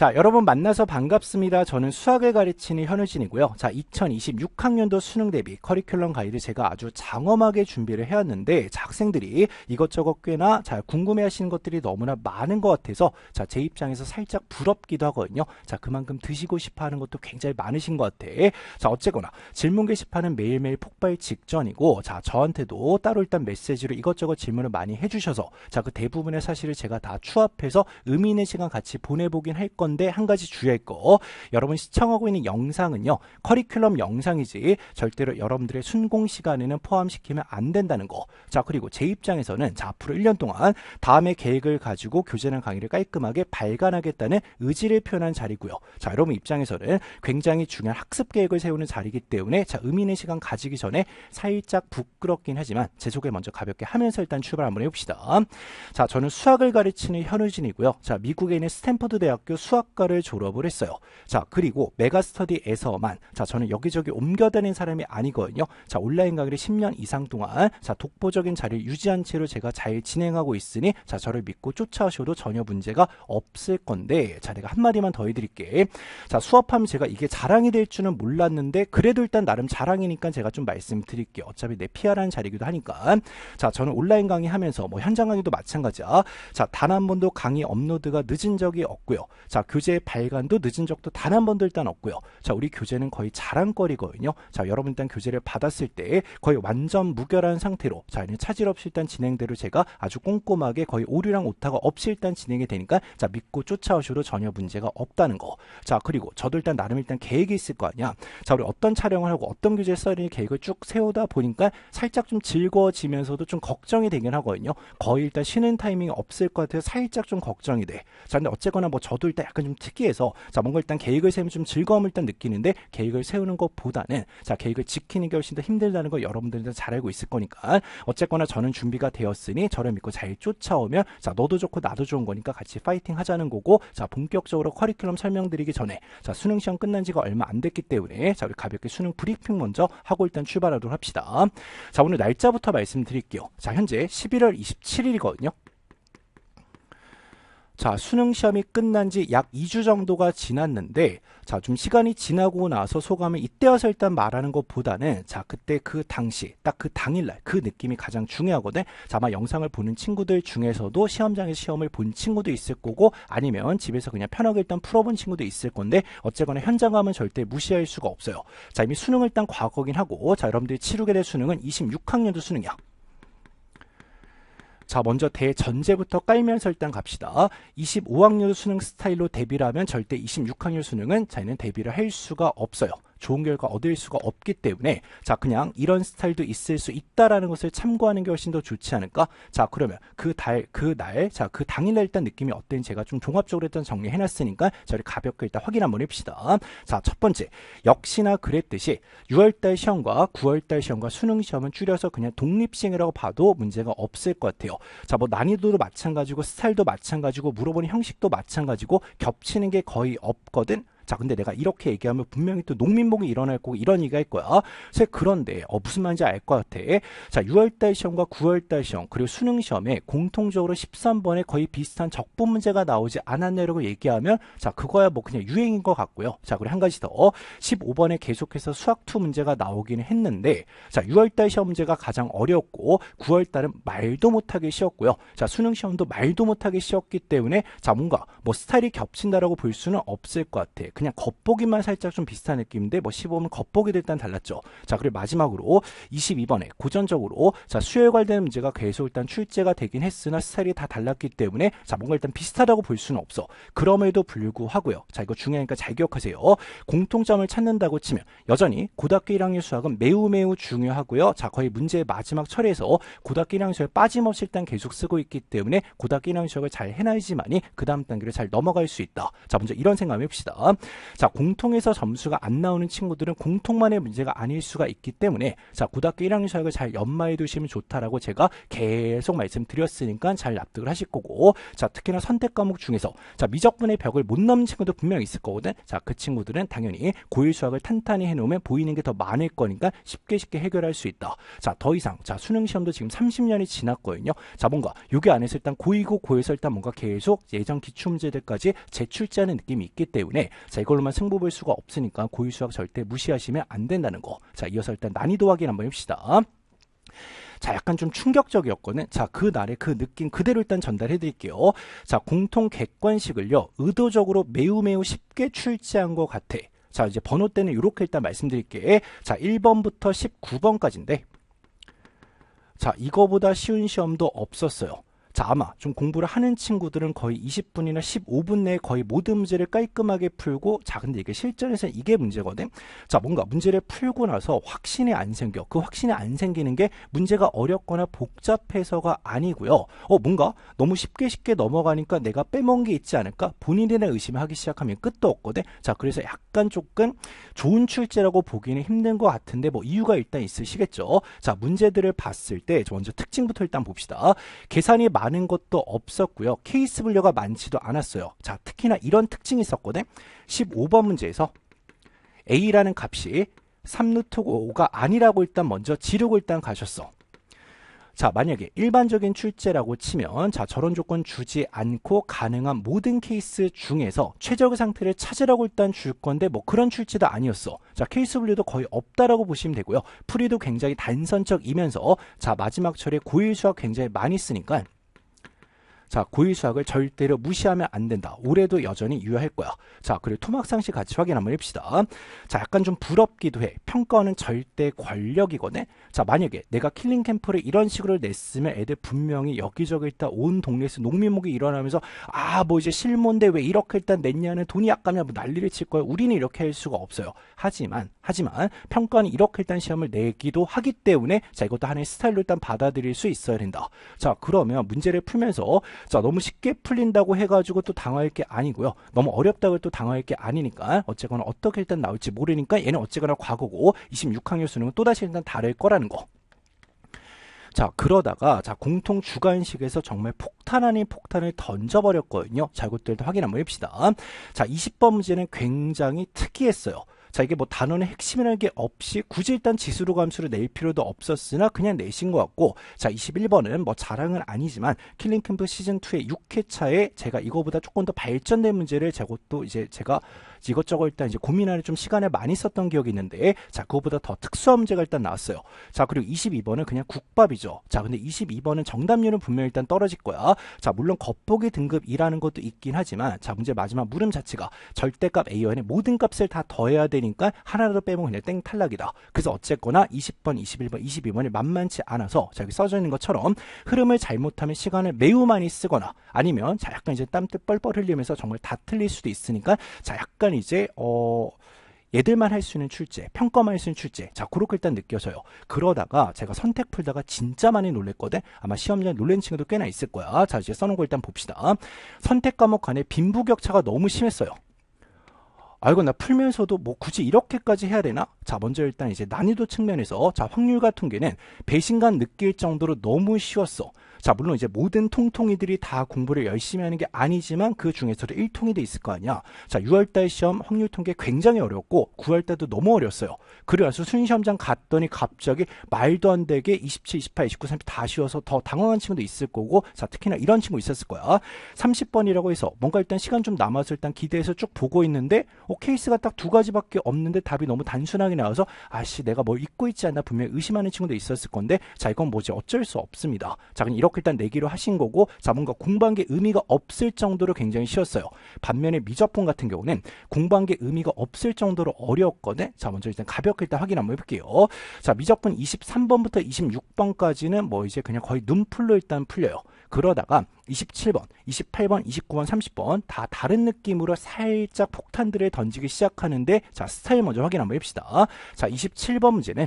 자, 여러분 만나서 반갑습니다. 저는 수학을 가르치는 현우진이고요. 자, 2026학년도 수능 대비 커리큘럼 가이드 제가 아주 장엄하게 준비를 해왔는데 자, 학생들이 이것저것 꽤나 잘 궁금해하시는 것들이 너무나 많은 것 같아서 자, 제 입장에서 살짝 부럽기도 하거든요. 자, 그만큼 드시고 싶어하는 것도 굉장히 많으신 것 같아. 자, 어쨌거나 질문 게시판은 매일매일 폭발 직전이고 자, 저한테도 따로 일단 메시지로 이것저것 질문을 많이 해주셔서 자, 그 대부분의 사실을 제가 다 추합해서 의미 있는 시간 같이 보내보긴 할 건데 건데 한 가지 주의할 거 여러분 시청하고 있는 영상은요 커리큘럼 영상이지 절대로 여러분들의 순공 시간에는 포함시키면 안 된다는 거 자 그리고 제 입장에서는 자 앞으로 1년 동안 다음에 계획을 가지고 교재나 강의를 깔끔하게 발간하겠다는 의지를 표현한 자리고요 자 여러분 입장에서는 굉장히 중요한 학습 계획을 세우는 자리이기 때문에 자 의미 있는 시간 가지기 전에 살짝 부끄럽긴 하지만 제 소개 먼저 가볍게 하면서 일단 출발 한번 해봅시다 자 저는 수학을 가르치는 현우진이고요 자 미국에 있는 스탠퍼드 대학교 수학 수학과를 졸업을 했어요. 자, 그리고 메가스터디에서만 자, 저는 여기저기 옮겨다닌 사람이 아니거든요. 자, 온라인 강의를 10년 이상 동안 자, 독보적인 자리를 유지한 채로 제가 잘 진행하고 있으니 자, 저를 믿고 쫓아오셔도 전혀 문제가 없을 건데 자, 내가 한마디만 더 해드릴게. 자, 수업하면 제가 이게 자랑이 될 줄은 몰랐는데 그래도 일단 나름 자랑이니까 제가 좀 말씀드릴게요. 어차피 내 피아라는 자리기도 이 하니까. 자, 저는 온라인 강의 하면서 뭐 현장 강의도 마찬가지야. 자, 단 한 번도 강의 업로드가 늦은 적이 없고요. 자, 자, 교재의 발간도 늦은 적도 단 한 번도 일단 없고요. 자, 우리 교재는 거의 자랑거리거든요. 자, 여러분 일단 교재를 받았을 때 거의 완전 무결한 상태로 자, 이런 차질 없이 일단 진행대로 제가 아주 꼼꼼하게 거의 오류랑 오타가 없이 일단 진행이 되니까 자, 믿고 쫓아오셔도 전혀 문제가 없다는 거. 자, 그리고 저도 일단 나름 일단 계획이 있을 거 아니야. 자, 우리 어떤 촬영을 하고 어떤 교재 써야 되는 계획을 쭉 세우다 보니까 살짝 좀 즐거워지면서도 좀 걱정이 되긴 하거든요. 거의 일단 쉬는 타이밍이 없을 것 같아서 살짝 좀 걱정이 돼. 자, 근데 어쨌거나 뭐 저도 일단 약간 좀 특이해서 자 뭔가 일단 계획을 세우면 좀 즐거움을 일단 느끼는데 계획을 세우는 것보다는 자 계획을 지키는 게 훨씬 더 힘들다는 걸 여러분들은 잘 알고 있을 거니까 어쨌거나 저는 준비가 되었으니 저를 믿고 잘 쫓아오면 자 너도 좋고 나도 좋은 거니까 같이 파이팅 하자는 거고 자 본격적으로 커리큘럼 설명드리기 전에 자 수능 시험 끝난 지가 얼마 안 됐기 때문에 자 우리 가볍게 수능 브리핑 먼저 하고 일단 출발하도록 합시다 자 오늘 날짜부터 말씀드릴게요 자 현재 11월 27일이거든요 자, 수능 시험이 끝난 지 약 2주 정도가 지났는데 자, 좀 시간이 지나고 나서 소감을 이때 와서 일단 말하는 것보다는 자, 그때 그 당시 딱 그 당일날 그 느낌이 가장 중요하거든. 자, 아마 영상을 보는 친구들 중에서도 시험장에 시험을 본 친구도 있을 거고 아니면 집에서 그냥 편하게 일단 풀어본 친구도 있을 건데 어쨌거나 현장감은 절대 무시할 수가 없어요. 자, 이미 수능을 일단 과거긴 하고 자, 여러분들이 치르게 될 수능은 26학년도 수능이야. 자 먼저 대전제부터 깔면서 일단 갑시다. 25학년 수능 스타일로 대비를 하면 절대 26학년 수능은 자기는 대비를 할 수가 없어요. 좋은 결과 얻을 수가 없기 때문에 자 그냥 이런 스타일도 있을 수 있다라는 것을 참고하는 게 훨씬 더 좋지 않을까 자 그러면 그 달 그 날 자그 그 그 당일날 일단 느낌이 어땠는지 제가 좀 종합적으로 일단 정리해놨으니까 저희 가볍게 일단 확인 한번 해봅시다 자 첫 번째 역시나 그랬듯이 6월달 시험과 9월달 시험과 수능 시험은 줄여서 그냥 독립시행이라고 봐도 문제가 없을 것 같아요 자 뭐 난이도도 마찬가지고 스타일도 마찬가지고 물어보는 형식도 마찬가지고 겹치는 게 거의 없거든 자 근데 내가 이렇게 얘기하면 분명히 또 농민봉이 일어날 거고 이런 얘기가 있고요. 그 그런데 어, 무슨 말인지 알 것 같아. 자 6월달 시험과 9월달 시험 그리고 수능 시험에 공통적으로 13번에 거의 비슷한 적분 문제가 나오지 않았네라고 얘기하면 자 그거야 뭐 그냥 유행인 것 같고요. 자 그리고 한 가지 더 15번에 계속해서 수학2 문제가 나오기는 했는데 자 6월달 시험 문제가 가장 어렵고 9월달은 말도 못하게 쉬었고요. 자 수능 시험도 말도 못하게 쉬었기 때문에 자 뭔가 뭐 스타일이 겹친다라고 볼 수는 없을 것 같아. 그냥 겉보기만 살짝 좀 비슷한 느낌인데 뭐 15는 겉보기도 일단 달랐죠. 자 그리고 마지막으로 22번에 고전적으로 자 수요에 관련된 문제가 계속 일단 출제가 되긴 했으나 스타일이 다 달랐기 때문에 자 뭔가 일단 비슷하다고 볼 수는 없어. 그럼에도 불구하고요. 자 이거 중요하니까 잘 기억하세요. 공통점을 찾는다고 치면 여전히 고등학교 1학년 수학은 매우 매우 중요하고요. 자 거의 문제의 마지막 처리에서 고등학교 1학년 수학 빠짐없이 일단 계속 쓰고 있기 때문에 고등학교 1학년 수학을 잘 해놔야지만이 그 다음 단계를 잘 넘어갈 수 있다. 자 먼저 이런 생각 을 해봅시다. 자, 공통에서 점수가 안 나오는 친구들은 공통만의 문제가 아닐 수가 있기 때문에 자, 고등학교 1학년 수학을 잘 연마해 두시면 좋다라고 제가 계속 말씀드렸으니까 잘 납득을 하실 거고 자, 특히나 선택 과목 중에서 자, 미적분의 벽을 못 넘는 친구도 분명히 있을 거거든. 자, 그 친구들은 당연히 고1 수학을 탄탄히 해 놓으면 보이는 게 더 많을 거니까 쉽게 쉽게 해결할 수 있다. 자, 더 이상 자, 수능 시험도 지금 30년이 지났거든요. 자, 뭔가 요게 안에서 일단 고2고 고1에서 일단 뭔가 계속 예전 기출문제들까지 제출자는 느낌이 있기 때문에 자, 이걸로만 승부 볼 수가 없으니까 고유 수학 절대 무시하시면 안 된다는 거. 자, 이어서 일단 난이도 확인 한번 해봅시다. 자, 약간 좀 충격적이었거든. 자, 그 날의 그 느낌 그대로 일단 전달해 드릴게요. 자, 공통 객관식을요, 의도적으로 매우 매우 쉽게 출제한 것 같아. 자, 이제 번호때는 이렇게 일단 말씀드릴게. 자, 1번부터 19번까지인데. 자, 이거보다 쉬운 시험도 없었어요. 자, 아마 좀 공부를 하는 친구들은 거의 20분이나 15분 내에 거의 모든 문제를 깔끔하게 풀고 자, 근데 이게 실전에서 이게 문제거든. 자, 뭔가 문제를 풀고 나서 확신이 안 생겨. 그 확신이 안 생기는 게 문제가 어렵거나 복잡해서가 아니고요. 어, 뭔가 너무 쉽게 쉽게 넘어가니까 내가 빼먹은 게 있지 않을까? 본인이나 의심하기 시작하면 끝도 없거든. 자, 그래서 약간 조금 좋은 출제라고 보기는 힘든 것 같은데 뭐 이유가 일단 있으시겠죠. 자, 문제들을 봤을 때 먼저 특징부터 일단 봅시다. 계산이 많은 것도 없었고요. 케이스 분류가 많지도 않았어요. 자, 특히나 이런 특징이 있었거든. 15번 문제에서 A라는 값이 3루트 5가 아니라고 일단 먼저 지르고 일단 가셨어. 자 만약에 일반적인 출제라고 치면 자 저런 조건 주지 않고 가능한 모든 케이스 중에서 최적의 상태를 찾으라고 일단 줄 건데 뭐 그런 출제도 아니었어 자 케이스 분류도 거의 없다라고 보시면 되고요 풀이도 굉장히 단선적이면서 자 마지막 철에 고일 수학 굉장히 많이 쓰니까 자, 고유 수학을 절대로 무시하면 안 된다. 올해도 여전히 유효할 거야. 자, 그리고 토막상식 같이 확인 한번 해봅시다. 자, 약간 좀 부럽기도 해. 평가는 절대 권력이거네. 자, 만약에 내가 킬링 캠프를 이런 식으로 냈으면 애들 분명히 여기저기 있다 온 동네에서 농민목이 일어나면서 아, 뭐 이제 실몬데 왜 이렇게 일단 냈냐는 돈이 아까냐 뭐 난리를 칠 거야. 우리는 이렇게 할 수가 없어요. 하지만 하지만 평가는 이렇게 일단 시험을 내기도 하기 때문에 자, 이것도 하나의 스타일로 일단 받아들일 수 있어야 된다. 자, 그러면 문제를 풀면서 자, 너무 쉽게 풀린다고 해가지고 또 당할 게 아니고요. 너무 어렵다고 또 당할 게 아니니까 어쨌거나 어떻게 일단 나올지 모르니까 얘는 어쨌거나 과거고 26학년 수능은 또다시 일단 다를 거라는 거. 자 그러다가 자 공통 주관식에서 정말 폭탄 아닌 폭탄을 던져버렸거든요. 자 이것들도 확인 한번 해봅시다. 자 20번 문제는 굉장히 특이했어요. 자 이게 뭐 단원의 핵심이라는 게 없이 굳이 일단 지수로 감수를 낼 필요도 없었으나 그냥 내신 것 같고 자 21번은 뭐 자랑은 아니지만 킬링캠프 시즌2의 6회차에 제가 이거보다 조금 더 발전된 문제를 제가 또 이제 제가 이것저것 일단 이제 고민하는 좀 시간을 많이 썼던 기억이 있는데 자 그거보다 더 특수한 문제가 일단 나왔어요. 자 그리고 22번은 그냥 국밥이죠. 자 근데 22번은 정답률은 분명히 일단 떨어질 거야. 자 물론 겉보기 등급이라는 것도 있긴 하지만 자 문제 마지막 물음 자체가 절대값 a 1의 모든 값을 다 더해야 되니까 하나라도 빼면 그냥 땡 탈락이다. 그래서 어쨌거나 20번, 21번, 22번이 만만치 않아서 자 여기 써져 있는 것처럼 흐름을 잘못하면 시간을 매우 많이 쓰거나 아니면 자 약간 이제 땀뜻 뻘뻘 흘리면서 정말 다 틀릴 수도 있으니까 자 약간 그러 이제 어 얘들만 할 수 있는 출제, 평가만 할 수 있는 출제. 자, 그렇게 일단 느껴져요. 그러다가 제가 선택 풀다가 진짜 많이 놀랬거든? 아마 시험 장에 놀란 친구도 꽤나 있을 거야. 자, 이제 써놓은 거 일단 봅시다. 선택 과목 간의 빈부격차가 너무 심했어요. 아, 이고나 풀면서도 뭐 굳이 이렇게까지 해야 되나? 자, 먼저 일단 이제 난이도 측면에서 자, 확률 같은 게는 배신감 느낄 정도로 너무 쉬웠어. 자, 물론 이제 모든 통통이들이 다 공부를 열심히 하는 게 아니지만 그 중에서도 일통이도 있을 거 아니야. 자, 6월달 시험 확률 통계 굉장히 어렵고 9월달도 너무 어렸어요. 그래서 수능시험장 갔더니 갑자기 말도 안 되게 27, 28, 29, 30 다 쉬워서 더 당황한 친구도 있을 거고 자, 특히나 이런 친구 있었을 거야. 30번이라고 해서 뭔가 일단 시간 좀 남아서 일단 기대해서 쭉 보고 있는데 어, 케이스가 딱 두 가지밖에 없는데 답이 너무 단순하게 나와서 아씨 내가 뭘 잊고 있지 않나 분명히 의심하는 친구도 있었을 건데 자 이건 뭐지 어쩔 수 없습니다. 자 그냥 이렇게 이렇 일단 내기로 하신 거고 자 뭔가 공부한 게 의미가 없을 정도로 굉장히 쉬웠어요. 반면에 미적분 같은 경우는 공부한 게 의미가 없을 정도로 어려웠거든. 자 먼저 일단 가볍게 일단 확인 한번 해볼게요. 자 미적분 23번부터 26번까지는 뭐 이제 그냥 거의 눈풀로 일단 풀려요. 그러다가 27번, 28번, 29번, 30번 다 다른 느낌으로 살짝 폭탄들을 던지기 시작하는데 자 스타일 먼저 확인 한번 해봅시다. 자 27번 문제는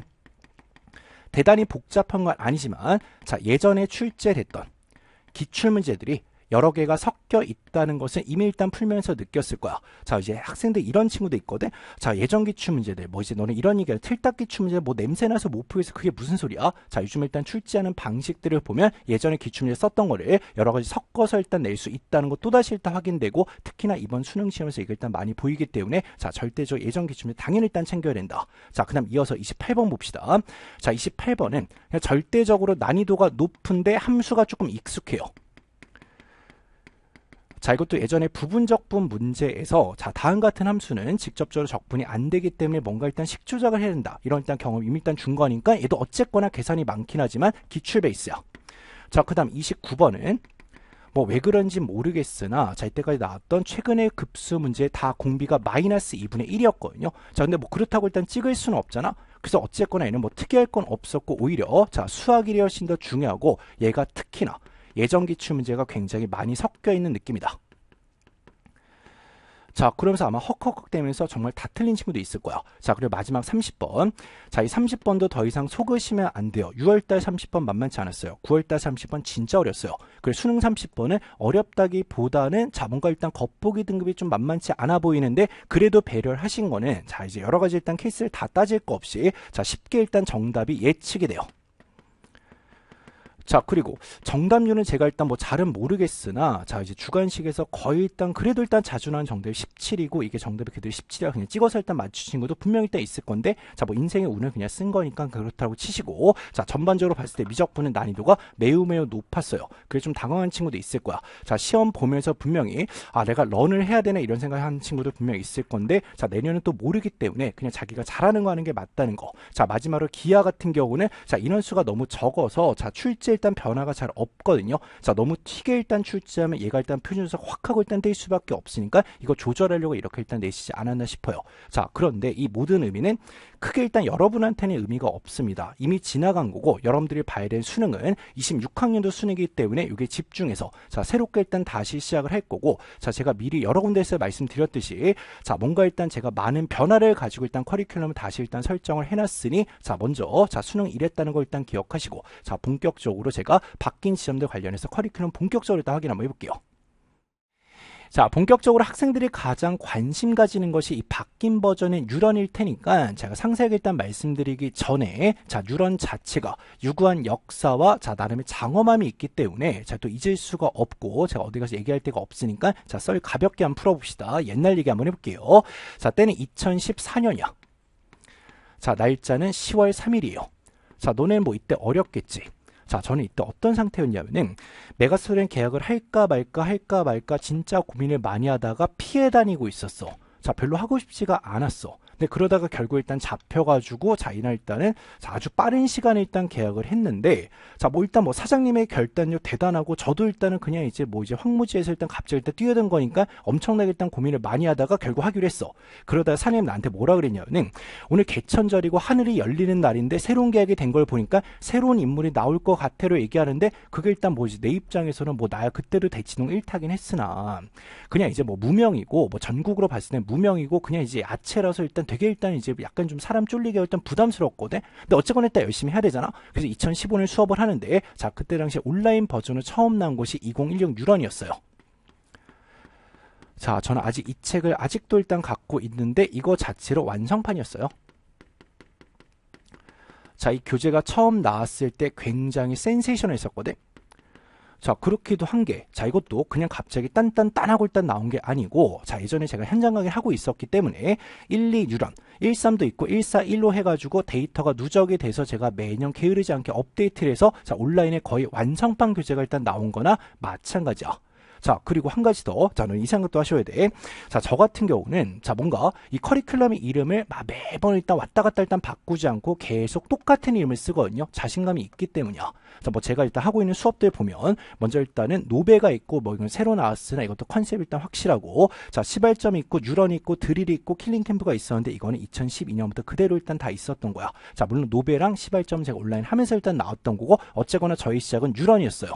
대단히 복잡한 건 아니지만 자 예전에 출제됐던 기출문제들이 여러 개가 섞여 있다는 것은 이미 일단 풀면서 느꼈을 거야. 자, 이제 학생들 이런 친구도 있거든. 자, 예전 기출 문제들. 뭐 이제 너는 이런 얘기를 틀딱 기출 문제 뭐 냄새 나서 못 풀겠어. 그게 무슨 소리야? 자, 요즘 일단 출제하는 방식들을 보면 예전에 기출 문제 썼던 거를 여러 가지 섞어서 일단 낼 수 있다는 것 또다시 일단 확인되고 특히나 이번 수능 시험에서 이게 일단 많이 보이기 때문에 자, 절대적 예전 기출 문제 당연히 일단 챙겨야 된다. 자, 그다음 이어서 28번 봅시다. 자, 28번은 그냥 절대적으로 난이도가 높은데 함수가 조금 익숙해요. 자, 이것도 예전에 부분적분 문제에서 자, 다음 같은 함수는 직접적으로 적분이 안 되기 때문에 뭔가 일단 식조작을 해야 된다. 이런 일단 경험 이미 일단 준 거니까 얘도 어쨌거나 계산이 많긴 하지만 기출 베이스야. 자, 그 다음 29번은 뭐 왜 그런지 모르겠으나 자 이때까지 나왔던 최근의 급수 문제 다 공비가 마이너스 2분의 1이었거든요 자 근데 뭐 그렇다고 일단 찍을 수는 없잖아 그래서 어쨌거나 얘는 뭐 특이할 건 없었고 오히려 자 수학이 훨씬 더 중요하고 얘가 특히나 예전 기출 문제가 굉장히 많이 섞여 있는 느낌이다. 자 그러면서 아마 헉헉헉 되면서 정말 다 틀린 친구도 있을 거야 자 그리고 마지막 30번 자이 30번도 더 이상 속으시면 안 돼요 6월달 30번 만만치 않았어요 9월달 30번 진짜 어렸어요 그리고 수능 30번은 어렵다기보다는 자 뭔가 일단 겉보기 등급이 좀 만만치 않아 보이는데 그래도 배려를 하신 거는 자 이제 여러 가지 일단 케이스를 다 따질 거 없이 자 쉽게 일단 정답이 예측이 돼요 자 그리고 정답률은 제가 일단 뭐 잘은 모르겠으나 자 이제 주관식에서 거의 일단 그래도 일단 자주 나온 정답이 17이고 이게 정답이 그대로 17이라 그냥 찍어서 일단 맞추신 것도 분명히 일단 있을 건데 자 뭐 인생의 운을 그냥 쓴 거니까 그렇다고 치시고 자 전반적으로 봤을 때 미적분은 난이도가 매우 매우 높았어요 그래서 좀 당황한 친구도 있을 거야 자 시험 보면서 분명히 아 내가 런을 해야 되나 이런 생각하는 친구도 분명히 있을 건데 자 내년은 또 모르기 때문에 그냥 자기가 잘하는 거 하는 게 맞다는 거 자 마지막으로 기아 같은 경우는 자 인원수가 너무 적어서 자 출제 일단 변화가 잘 없거든요. 자 너무 튀게 일단 출제하면 얘가 일단 표준에서 확 하고 일단 뗄 수밖에 없으니까 이거 조절하려고 이렇게 일단 내시지 않았나 싶어요. 자 그런데 이 모든 의미는 크게 일단 여러분한테는 의미가 없습니다. 이미 지나간 거고 여러분들이 봐야 될 수능은 26학년도 수능이기 때문에 이게 집중해서 자 새롭게 일단 다시 시작을 할 거고 자 제가 미리 여러 군데에서 말씀드렸듯이 자 뭔가 일단 제가 많은 변화를 가지고 일단 커리큘럼을 다시 일단 설정을 해놨으니 자 먼저 자 수능 이랬다는 걸 일단 기억하시고 자 본격적으로 제가 바뀐 지점들 관련해서 커리큘럼 본격적으로 일단 확인 한번 해볼게요. 자, 본격적으로 학생들이 가장 관심 가지는 것이 이 바뀐 버전의 뉴런일 테니까 제가 상세하게 일단 말씀드리기 전에 자, 뉴런 자체가 유구한 역사와 자, 나름의 장엄함이 있기 때문에 자, 또 잊을 수가 없고 제가 어디 가서 얘기할 데가 없으니까 자, 썰 가볍게 한번 풀어봅시다. 옛날 얘기 한번 해볼게요. 자, 때는 2014년이야. 자, 날짜는 10월 3일이에요. 자, 너네는 뭐 이때 어렵겠지. 자, 저는 이때 어떤 상태였냐면은 메가스토리랑 계약을 할까 말까 할까 말까 진짜 고민을 많이 하다가 피해 다니고 있었어. 자, 별로 하고 싶지가 않았어. 근데 그러다가 결국 일단 잡혀가지고 자 이날 일단은 아주 빠른 시간에 일단 계약을 했는데 자 뭐 일단 뭐 사장님의 결단력 대단하고 저도 일단은 그냥 이제 뭐 이제 황무지에서 일단 갑자기 일단 뛰어든 거니까 엄청나게 일단 고민을 많이 하다가 결국 하기로 했어. 그러다 가 사장님 나한테 뭐라 그랬냐는 오늘 개천절이고 하늘이 열리는 날인데 새로운 계약이 된 걸 보니까 새로운 인물이 나올 것 같아로 얘기하는데 그게 일단 뭐지 내 입장에서는 뭐 나야 그때도 대치동 1타긴 했으나 그냥 이제 뭐 무명이고 뭐 전국으로 봤을 때 무명이고 그냥 이제 야채라서 일단 일단 되게 일단 이제 약간 좀 사람 쫄리게 일단 부담스럽거든. 네? 근데 어쨌거나 일단 열심히 해야 되잖아. 그래서 2015년 수업을 하는데 자 그때 당시 온라인 버전으 처음 난곳이2016 유런이었어요. 자, 저는 아직 이 책을 아직도 일단 갖고 있는데 이거 자체로 완성판이었어요. 자, 이 교재가 처음 나왔을 때 굉장히 센세이션했었거든. 자 그렇기도 한 게 자 이것도 그냥 갑자기 딴딴딴하고 일단 나온 게 아니고 자 예전에 제가 현장 강의 하고 있었기 때문에 1, 2뉴런 1, 3도 있고 1, 4, 1로 해가지고 데이터가 누적이 돼서 제가 매년 게으르지 않게 업데이트를 해서 자 온라인에 거의 완성판 교재가 일단 나온 거나 마찬가지야 자, 그리고 한 가지 더. 저 는이 생각도 하셔야 돼. 자, 저 같은 경우는 자, 뭔가 이 커리큘럼의 이름을 막 매번 일단 왔다 갔다 일단 바꾸지 않고 계속 똑같은 이름을 쓰거든요. 자신감이 있기 때문이야. 자, 뭐 제가 일단 하고 있는 수업들 보면 먼저 일단은 노베가 있고 뭐 이건 새로 나왔으나 이것도 컨셉 일단 확실하고 자, 시발점이 있고 뉴런이 있고 드릴이 있고 킬링 캠프가 있었는데 이거는 2012년부터 그대로 일단 다 있었던 거야. 자, 물론 노베랑 시발점 제가 온라인 하면서 일단 나왔던 거고 어쨌거나 저희 시작은 뉴런이었어요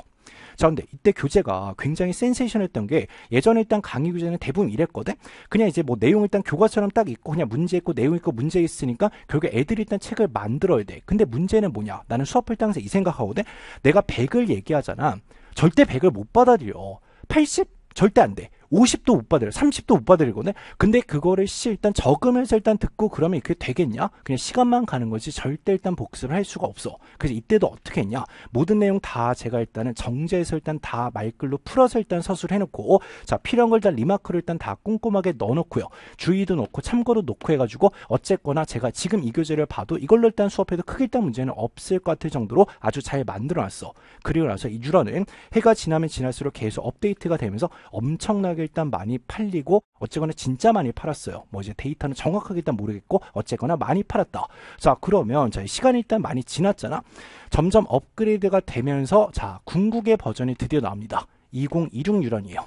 자 근데 이때 교재가 굉장히 센세이션했던 게 예전에 일단 강의 교재는 대부분 이랬거든 그냥 이제 뭐 내용 일단 교과처럼 딱 있고 그냥 문제 있고 내용 있고 문제 있으니까 결국 애들이 일단 책을 만들어야 돼 근데 문제는 뭐냐 나는 수업할 당 항상 이 생각하거든 내가 100을 얘기하잖아 절대 100을 못 받아들여 80? 절대 안 돼. 50도 못받아들 30도 못 받아들이거든. 근데 그거를 시 일단 적으면서 일단 듣고 그러면 이게 되겠냐? 그냥 시간만 가는 거지 절대 일단 복습을 할 수가 없어. 그래서 이때도 어떻게 했냐? 모든 내용 다 제가 일단은 정제해서 일단 다 말글로 풀어서 일단 서술 해놓고 자 필요한 걸 다 리마크를 일단 다 꼼꼼하게 넣어놓고요. 주의도 놓고 참고로 놓고 해가지고 어쨌거나 제가 지금 이 교재를 봐도 이걸로 일단 수업해도 크게 일단 문제는 없을 것 같을 정도로 아주 잘 만들어놨어. 그리고 나서 이 유라는 해가 지나면 지날수록 계속 업데이트가 되면서 엄청나게 엄청나게 일단 많이 팔리고 어쨌거나 진짜 많이 팔았어요. 뭐 이제 데이터는 정확하게 일단 모르겠고 어쨌거나 많이 팔았다. 자 그러면 자 시간이 일단 많이 지났잖아. 점점 업그레이드가 되면서 자 궁극의 버전이 드디어 나옵니다. 2016유런이에요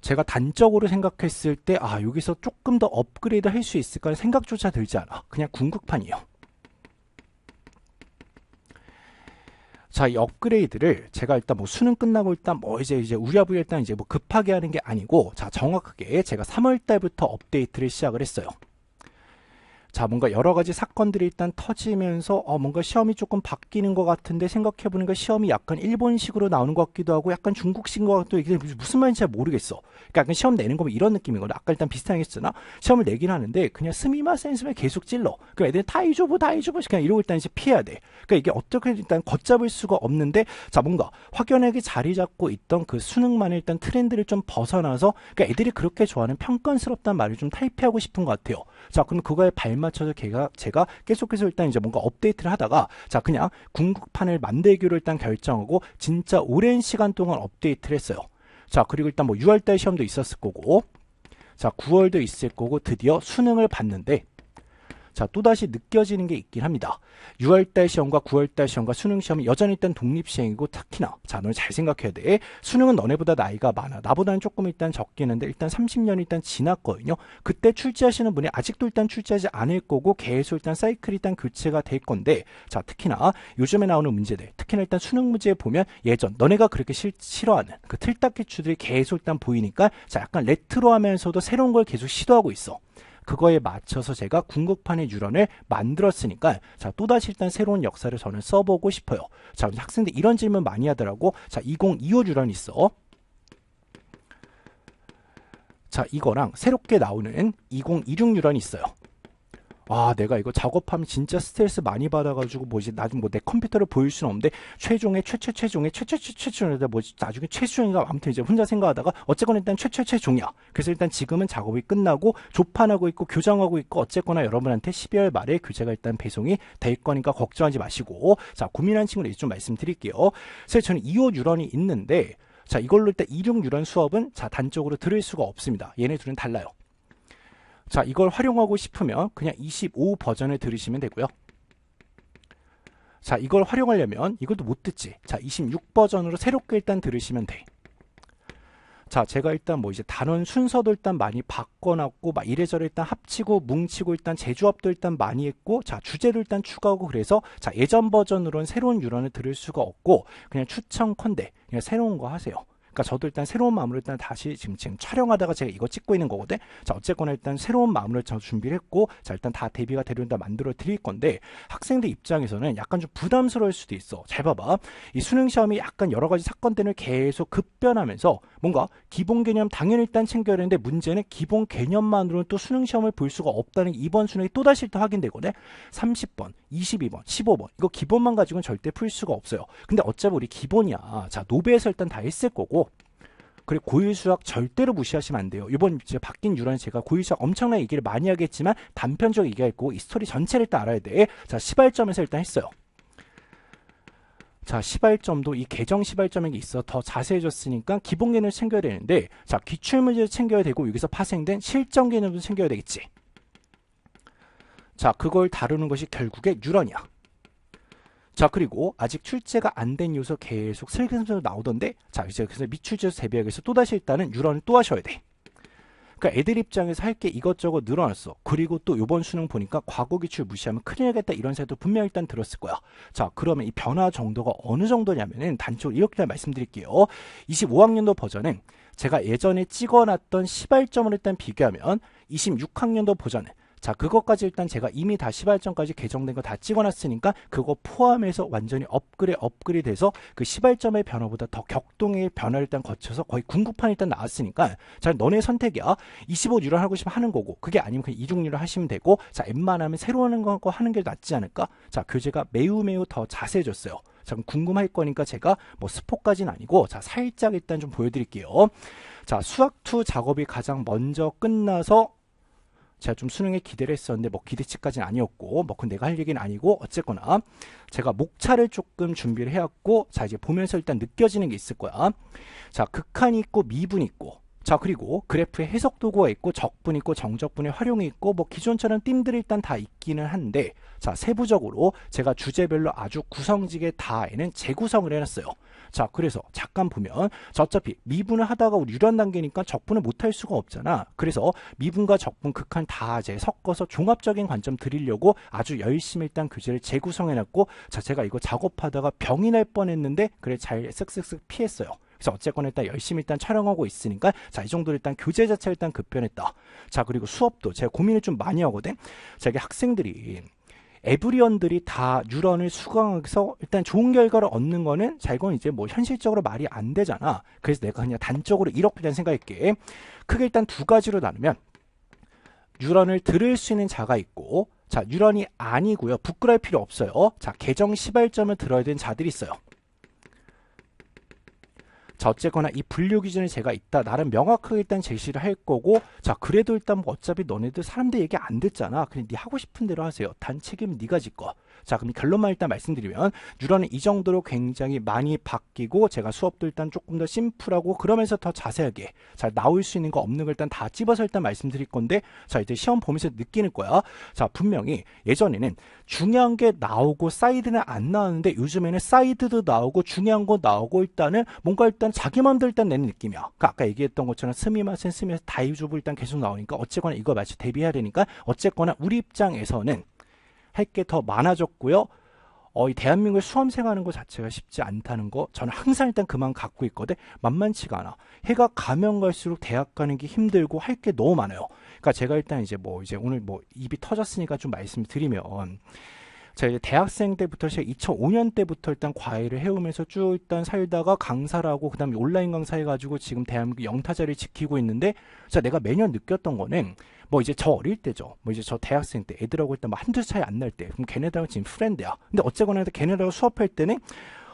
제가 단적으로 생각했을 때 아 여기서 조금 더 업그레이드 할 수 있을까 생각조차 들지 않아. 그냥 궁극판이에요. 자, 이 업그레이드를 제가 일단 뭐 수능 끝나고 일단 뭐 이제 이제 우리아부리 일단 이제 뭐 급하게 하는 게 아니고 자, 정확하게 제가 3월 달부터 업데이트를 시작을 했어요. 자 뭔가 여러 가지 사건들이 일단 터지면서 어 뭔가 시험이 조금 바뀌는 것 같은데 생각해 보니까 시험이 약간 일본식으로 나오는 것 같기도 하고 약간 중국식인 것 같기도 하고 이게 무슨 말인지 잘 모르겠어. 그러니까 약간 시험 내는 거면 뭐 이런 느낌이거든. 아까 일단 비슷하게 했으나 시험을 내긴 하는데 그냥 스미마 센스에 계속 찔러. 그 애들은 타이조부 타이조부 그냥 이러고 일단 이제 피해야 돼. 그러니까 이게 어떻게 일단 걷잡을 수가 없는데 자 뭔가 확연하게 자리 잡고 있던 그수능만 일단 트렌드를 좀 벗어나서 그러니까 애들이 그렇게 좋아하는 평건스럽단 말을 좀 탈피하고 싶은 것 같아요. 자, 그럼 그거에 발맞춰서 걔가 제가 계속해서 일단 이제 뭔가 업데이트를 하다가 자, 그냥 궁극판을 만들기로 일단 결정하고 진짜 오랜 시간 동안 업데이트를 했어요. 자, 그리고 일단 뭐 6월달 시험도 있었을 거고 자, 9월도 있을 거고 드디어 수능을 봤는데 자, 또다시 느껴지는 게 있긴 합니다. 6월달 시험과 9월달 시험과 수능 시험이 여전히 일단 독립시행이고 특히나 자, 너는 잘 생각해야 돼. 수능은 너네보다 나이가 많아. 나보다는 조금 일단 적기는데 일단 30년 일단 지났거든요. 그때 출제하시는 분이 아직도 일단 출제하지 않을 거고 계속 일단 사이클이 일단 교체가 될 건데 자, 특히나 요즘에 나오는 문제들 특히나 일단 수능 문제 에 보면 예전 너네가 그렇게 싫, 싫어하는 그 틀딱기추들이 계속 일단 보이니까 자, 약간 레트로하면서도 새로운 걸 계속 시도하고 있어. 그거에 맞춰서 제가 궁극판의 유런을 만들었으니까 자 또다시 일단 새로운 역사를 저는 써보고 싶어요. 자 학생들 이런 질문 많이 하더라고. 자2025 유런 있어. 자 이거랑 새롭게 나오는 2026유런 있어요. 아 내가 이거 작업하면 진짜 스트레스 많이 받아가지고 뭐지 나중에 뭐 내 컴퓨터를 보일 수는 없는데 최종의 최최 최종의 최최 최최 최종이다 뭐지 나중에 최수종이가 아무튼 이제 혼자 생각하다가 어쨌건 일단 최최 최종이야 그래서 일단 지금은 작업이 끝나고 조판하고 있고 교정하고 있고 어쨌거나 여러분한테 12월 말에 교재가 일단 배송이 될 거니까 걱정하지 마시고 자 고민한 친구들 좀 말씀드릴게요 그래서 저는 2호 유런이 있는데 자 이걸로 일단 2륙 유런 수업은 자 단적으로 들을 수가 없습니다 얘네 둘은 달라요 자, 이걸 활용하고 싶으면 그냥 25 버전을 들으시면 되고요. 자, 이걸 활용하려면 이것도 못 듣지. 자, 26 버전으로 새롭게 일단 들으시면 돼. 자, 제가 일단 뭐 이제 단원 순서도 일단 많이 바꿔놨고, 막 이래저래 일단 합치고, 뭉치고, 일단 제조합도 일단 많이 했고, 자, 주제도 일단 추가하고, 그래서, 자, 예전 버전으로는 새로운 유런을 들을 수가 없고, 그냥 추천 컨대, 그냥 새로운 거 하세요. 그러니까 저도 일단 새로운 마음으로 일단 다시 지금 지금 촬영하다가 제가 이거 찍고 있는 거거든. 자 어쨌거나 일단 새로운 마음으로 저 준비를 했고 자 일단 다 대비가 되려면 다 만들어 드릴 건데 학생들 입장에서는 약간 좀 부담스러울 수도 있어. 잘 봐봐. 이 수능 시험이 약간 여러 가지 사건들을 계속 급변하면서 뭔가 기본 개념 당연히 일단 챙겨야 되는데 문제는 기본 개념만으로는 또 수능 시험을 볼 수가 없다는 이번 수능이 또다시 또 확인되거든. 30번, 22번, 15번 이거 기본만 가지고는 절대 풀 수가 없어요. 근데 어차피 우리 기본이야. 자 노베에서 일단 다 했을 거고 그리고 고유 수학 절대로 무시하시면 안 돼요. 이번 제가 바뀐 유란 제가 고유 수학 엄청나게 얘기를 많이 하겠지만 단편적 얘기가 있고 이 스토리 전체를 일단 알아야 돼. 자, 시발점에서 일단 했어요. 자, 시발점도 이 개정 시발점에게 있어 더 자세해졌으니까 기본 개념을 챙겨야 되는데 자, 기출 문제도 챙겨야 되고 여기서 파생된 실전 개념도 챙겨야 되겠지. 자, 그걸 다루는 것이 결국에 유런이야. 자 그리고 아직 출제가 안 된 요소 계속 슬금슬금 나오던데 자 이제 그래서 미출제에서 대비하기위해서 또다시 일단은 유런을 또 하셔야 돼 그러니까 애들 입장에서 할 게 이것저것 늘어났어 그리고 또 요번 수능 보니까 과거 기출 무시하면 큰일 나겠다 이런 생각도 분명 일단 들었을 거야 자 그러면 이 변화 정도가 어느 정도냐면은 단적으로 이렇게 말씀드릴게요 25학년도 버전은 제가 예전에 찍어놨던 시발점을 일단 비교하면 26학년도 버전은 자 그것까지 일단 제가 이미 다 시발점까지 개정된 거 다 찍어놨으니까 그거 포함해서 완전히 업그레 업그레이드 돼서 그 시발점의 변화보다 더 격동의 변화를 일단 거쳐서 거의 궁극판 이 일단 나왔으니까 자 너네 선택이야 25유로 하고 싶으면 하는 거고 그게 아니면 그냥 이중유로 하시면 되고 자 웬만하면 새로 하는 거 하는 게 낫지 않을까 자 교재가 매우 매우 더 자세해졌어요 자, 궁금할 거니까 제가 뭐 스포까지는 아니고 자 살짝 일단 좀 보여드릴게요. 자 수학 2 작업이 가장 먼저 끝나서 제가 좀 수능에 기대를 했었는데 뭐 기대치까지는 아니었고 뭐그 내가 할 얘기는 아니고 어쨌거나 제가 목차를 조금 준비를 해왔고 자 이제 보면서 일단 느껴지는 게 있을 거야 자 극한이 있고 미분이 있고 자 그리고 그래프의 해석 도구가 있고 적분 있고 정적분의 활용이 있고 뭐 기존처럼 띵들이 일단 다 있기는 한데 자 세부적으로 제가 주제별로 아주 구성지게 다에는 재구성을 해놨어요 자, 그래서 잠깐 보면 어차피 미분을 하다가 우리 유란 단계니까 적분을 못 할 수가 없잖아. 그래서 미분과 적분 극한 다 이제 섞어서 종합적인 관점 드리려고 아주 열심히 일단 교재를 재구성해놨고 자, 제가 이거 작업하다가 병이 날 뻔했는데 그래 잘 쓱쓱쓱 피했어요. 그래서 어쨌거나 일단 열심히 일단 촬영하고 있으니까 자 이 정도로 일단 교재 자체 일단 급변했다. 자 그리고 수업도 제가 고민을 좀 많이 하거든. 자 이게 학생들이 에브리언들이 다 뉴런을 수강해서 일단 좋은 결과를 얻는 거는 자 이건 이제 뭐 현실적으로 말이 안 되잖아. 그래서 내가 그냥 단적으로 이렇게 대 생각할게. 크게 일단 두 가지로 나누면 뉴런을 들을 수 있는 자가 있고 자 뉴런이 아니고요. 부끄러울 필요 없어요. 자 계정 시발점을 들어야 되는 자들이 있어요. 자 어쨌거나 이 분류 기준이 제가 있다 나름 명확하게 일단 제시를 할 거고 자 그래도 일단 뭐 어차피 너네들 사람들 얘기 안 듣잖아 그냥 네 하고 싶은 대로 하세요 단 책임 은 네가 질거 자 그럼 결론만 일단 말씀드리면 뉴런은 이 정도로 굉장히 많이 바뀌고 제가 수업도 일단 조금 더 심플하고 그러면서 더 자세하게 잘 나올 수 있는 거 없는 걸 일단 다 찝어서 일단 말씀드릴 건데 자 이제 시험 보면서 느끼는 거야 자 분명히 예전에는 중요한 게 나오고 사이드는 안 나왔는데 요즘에는 사이드도 나오고 중요한 거 나오고 일단은 뭔가 일단 자기 마음대로 일단 내는 느낌이야 그러니까 아까 얘기했던 것처럼 스미마센 스미에서 다이브 주부 일단 계속 나오니까 어쨌거나 이거 마치 대비해야 되니까 어쨌거나 우리 입장에서는 할게더 많아졌고요. 어, 이대한민국의 수험생 하는 것 자체가 쉽지 않다는 거 저는 항상 일단 그만 갖고 있거든 만만치가 않아 해가 가면 갈수록 대학 가는 게 힘들고 할 게 너무 많아요 그러니까 제가 일단 이제 뭐 이제 오늘 뭐 입이 터졌으니까 좀 말씀드리면 제가 이제 대학생 때부터 제가 2005년 때부터 일단 과외를 해오면서 쭉 일단 살다가 강사라고 그다음에 온라인 강사 해가지고 지금 대한민국 영타자를 지키고 있는데 자 내가 매년 느꼈던 거는 뭐 이제 저 어릴 때죠. 뭐 이제 저 대학생 때 애들하고 일단 뭐 한두 차이 안 날 때. 그럼 걔네들하고 지금 프렌드야. 근데 어쨌거나 해도 걔네들하고 수업할 때는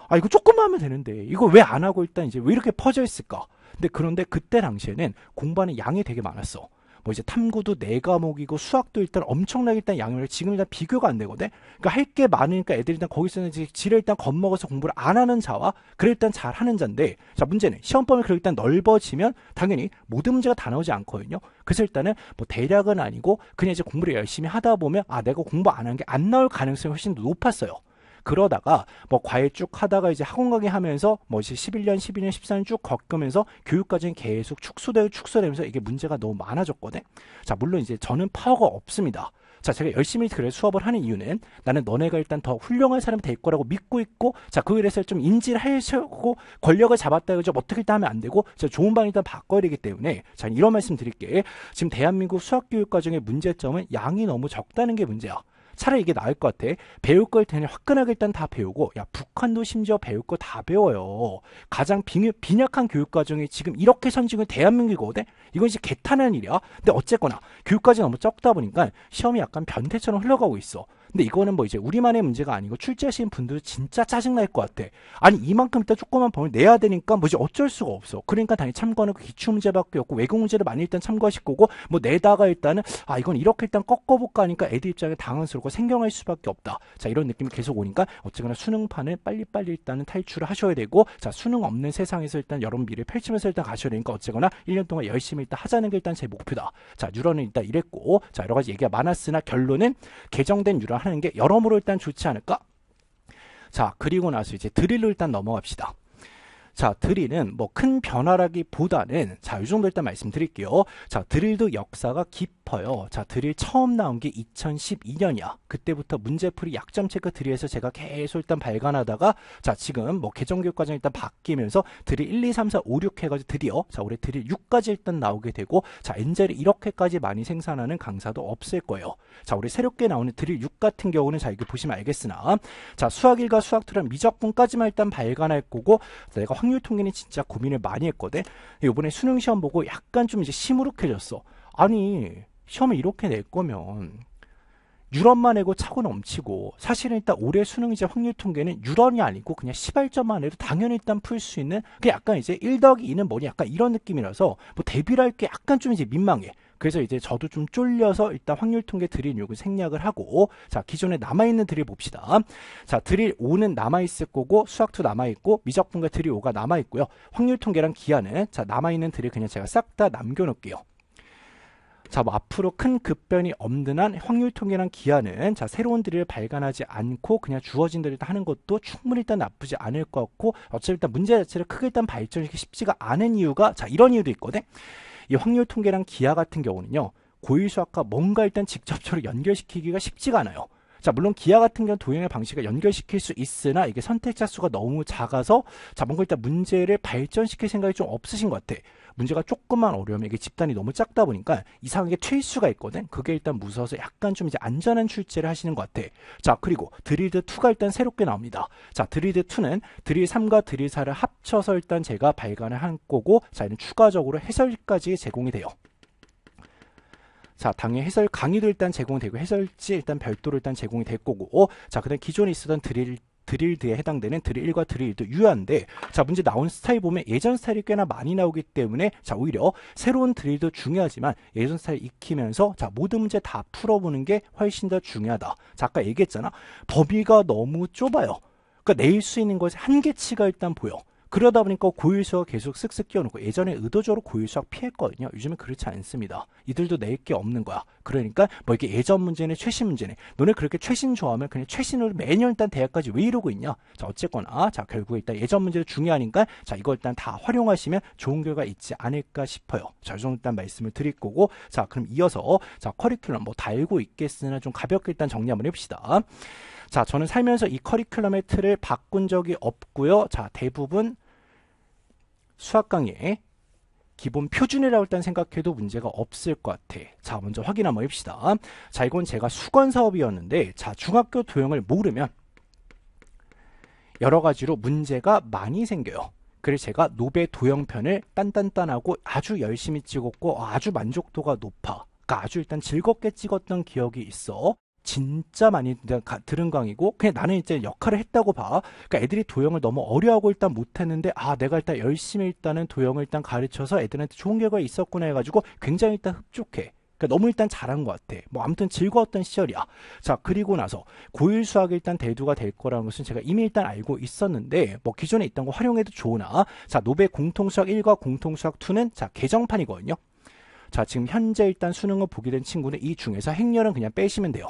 아 이거 조금만 하면 되는데 이거 왜 안 하고 일단 이제 왜 이렇게 퍼져 있을까? 근데 그런데 그때 당시에는 공부하는 양이 되게 많았어. 뭐 이제 탐구도 네 과목이고 수학도 일단 엄청나게 일단 양을 지금 일단 비교가 안 되거든. 그러니까 할 게 많으니까 애들이 일단 거기서는 지를 일단 겁먹어서 공부를 안 하는 자와 그래 일단 잘 하는 자인데 자 문제는 시험 범위 그렇게 일단 넓어지면 당연히 모든 문제가 다 나오지 않거든요. 그래서 일단은 뭐 대략은 아니고 그냥 이제 공부를 열심히 하다 보면 아 내가 공부 안 한 게 안 나올 가능성이 훨씬 높았어요. 그러다가 뭐 과외 쭉 하다가 이제 학원 가게 하면서 뭐 이제 11년, 12년, 1 3년쭉 겪으면서 교육과정이 계속 축소되고 축소되면서 이게 문제가 너무 많아졌거든. 자, 물론 이제 저는 파워가 없습니다. 자, 제가 열심히 그래 수업을 하는 이유는 나는 너네가 일단 더 훌륭한 사람이 될 거라고 믿고 있고, 자, 그 일에서 좀 인지를 하려고 권력을 잡았다 해서 어떻게 일단 하면 안 되고, 자, 좋은 방 일단 바꿔야 되기 때문에, 자, 이런 말씀 드릴게. 지금 대한민국 수학교육 과정의 문제점은 양이 너무 적다는 게 문제야. 차라리 이게 나을 것 같아. 배울 걸 그냥 화끈하게 일단 다 배우고 야 북한도 심지어 배울 거 다 배워요. 가장 빈, 빈약한 교육 과정이 지금 이렇게 선진국 대한민국이거든. 이건 이제 개탄한 일이야. 근데 어쨌거나 교육 과정이 너무 적다 보니까 시험이 약간 변태처럼 흘러가고 있어. 근데 이거는 뭐 이제 우리만의 문제가 아니고 출제하신 분들 진짜 짜증날 것 같아. 아니 이만큼 일단 조그만 범위 내야 되니까 뭐지 어쩔 수가 없어. 그러니까 당연히 참고하는 그 기출 문제밖에 없고 외국 문제를 많이 일단 참고하실 거고 뭐 내다가 일단은 아 이건 이렇게 일단 꺾어볼까 하니까 애들 입장에 당황스럽고 생경할 수밖에 없다. 자 이런 느낌이 계속 오니까 어쨌거나 수능판을 빨리빨리 일단은 탈출을 하셔야 되고 자 수능 없는 세상에서 일단 여러분 미래 펼치면서 일단 가셔야 되니까 어쨌거나 1년 동안 열심히 일단 하자는 게 일단 제 목표다. 자 유런은 일단 이랬고 자 여러 가지 얘기가 많았으나 결론은 개정된 유런 하는 게 여러모로 일단 좋지 않을까? 자, 그리고 나서 이제 드릴로 일단 넘어갑시다. 자, 드릴은 뭐 큰 변화라기보다는 자, 이 정도 일단 말씀드릴게요. 자, 드릴도 역사가 깊 싶어요. 자, 드릴 처음 나온 게 2012년이야. 그때부터 문제풀이 약점 체크 드릴에서 제가 계속 일단 발간하다가 자, 지금 뭐 개정 교육 과정 일단 바뀌면서 드릴 1, 2, 3, 4, 5, 6 해가지고 드디어 자, 올해 드릴 6까지 일단 나오게 되고 자, 엔젤이 이렇게까지 많이 생산하는 강사도 없을 거예요. 자, 올해 새롭게 나오는 드릴 6 같은 경우는 자, 이게 보시면 알겠으나 자, 수학 1과 수학 2랑 미적분까지만 일단 발간할 거고 내가 확률 통계는 진짜 고민을 많이 했거든. 이번에 수능 시험 보고 약간 좀 이제 시무룩해졌어. 아니 시험을 이렇게 낼 거면 유럽만 해고 차고 넘치고 사실은 일단 올해 수능 이제 확률 통계는 유럽이 아니고 그냥 시발점만 해도 당연히 일단 풀 수 있는 그 약간 이제 1덕이 이는 뭐니 약간 이런 느낌이라서 뭐 대비를 할 게 약간 좀 이제 민망해. 그래서 이제 저도 좀 쫄려서 일단 확률 통계 드릴 요은 생략을 하고 자 기존에 남아있는 드릴 봅시다 자 드릴 5는 남아있을 거고 수학 2 남아있고 미적분과 드릴 5가 남아있고요 확률 통계랑 기하는 자 남아있는 드릴 그냥 제가 싹 다 남겨놓을게요 자, 뭐 앞으로 큰 급변이 없는 한 확률통계랑 기한은 자, 새로운 들이를 발간하지 않고 그냥 주어진 들이를 하는 것도 충분히 일단 나쁘지 않을 것 같고 어차피 일단 문제 자체를 크게 일단 발전시키기 쉽지가 않은 이유가 자, 이런 이유도 있거든. 이 확률통계랑 기하 같은 경우는요. 고유수학과 뭔가 일단 직접적으로 연결시키기가 쉽지가 않아요. 자 물론 기하 같은 경우 도형의 방식을 연결시킬 수 있으나 이게 선택자 수가 너무 작아서 자 뭔가 일단 문제를 발전시킬 생각이 좀 없으신 것 같아 문제가 조금만 어려우면 이게 집단이 너무 작다 보니까 이상하게 트일 수가 있거든. 그게 일단 무서워서 약간 좀 이제 안전한 출제를 하시는 것 같아. 자, 그리고 드릴드 2가 일단 새롭게 나옵니다. 자, 드릴드 2는 드릴 3과 드릴 4를 합쳐서 일단 제가 발간을 한 거고 자, 이는 추가적으로 해설까지 제공이 돼요. 자, 당의 해설 강의도 일단 제공되고 해설지 일단 별도로 일단 제공이 될 거고. 자, 그다음 기존에 있었던 드릴 드릴드에 해당되는 드릴 1과 드릴 2도 유효한데 자 문제 나온 스타일 보면 예전 스타일이 꽤나 많이 나오기 때문에 자 오히려 새로운 드릴도 중요하지만 예전 스타일 익히면서 자 모든 문제 다 풀어보는 게 훨씬 더 중요하다 자 아까 얘기했잖아 범위가 너무 좁아요 그러니까 낼 수 있는 것의 한계치가 일단 보여 그러다 보니까 고유 수학 계속 쓱쓱 끼워놓고 예전에 의도적으로 고유 수학 피했거든요. 요즘은 그렇지 않습니다. 이들도 낼 게 없는 거야. 그러니까 뭐 이게 예전 문제네 최신 문제네. 너네 그렇게 최신 좋아하면 그냥 최신으로 매년 일단 대학까지 왜 이러고 있냐. 자 어쨌거나 자 결국에 일단 예전 문제도 중요하니까 자 이거 일단 다 활용하시면 좋은 결과 있지 않을까 싶어요. 자 요정 일단 말씀을 드릴 거고 자 그럼 이어서 자 커리큘럼 뭐달고 있겠으나 좀 가볍게 일단 정리 한번 해봅시다. 자, 저는 살면서 이 커리큘럼의 틀을 바꾼 적이 없고요. 자, 대부분 수학 강의에 기본 표준이라고 일단 생각해도 문제가 없을 것 같아. 자, 먼저 확인 한번 해봅시다. 자, 이건 제가 수건 사업이었는데, 자, 중학교 도형을 모르면 여러 가지로 문제가 많이 생겨요. 그래서 제가 노베 도형편을 딴딴딴하고 아주 열심히 찍었고 어, 아주 만족도가 높아. 그러니까 아주 일단 즐겁게 찍었던 기억이 있어. 진짜 많이 들은 강이고 그냥 나는 이제 역할을 했다고 봐. 그러니까 애들이 도형을 너무 어려하고 워 일단 못했는데 아 내가 일단 열심히 일단은 도형을 일단 가르쳐서 애들한테 좋은 결과 가 있었구나 해가지고 굉장히 일단 흡족해. 그러니까 너무 일단 잘한 것 같아. 뭐 아무튼 즐거웠던 시절이야. 자 그리고 나서 고일 수학이 일단 대두가 될 거라는 것은 제가 이미 일단 알고 있었는데 뭐 기존에 있던 거 활용해도 좋으나 자 노벨 공통수학 1과 공통수학 2는 자 개정판이거든요. 자 지금 현재 일단 수능을 보게 된 친구는 이 중에서 행렬은 그냥 빼시면 돼요.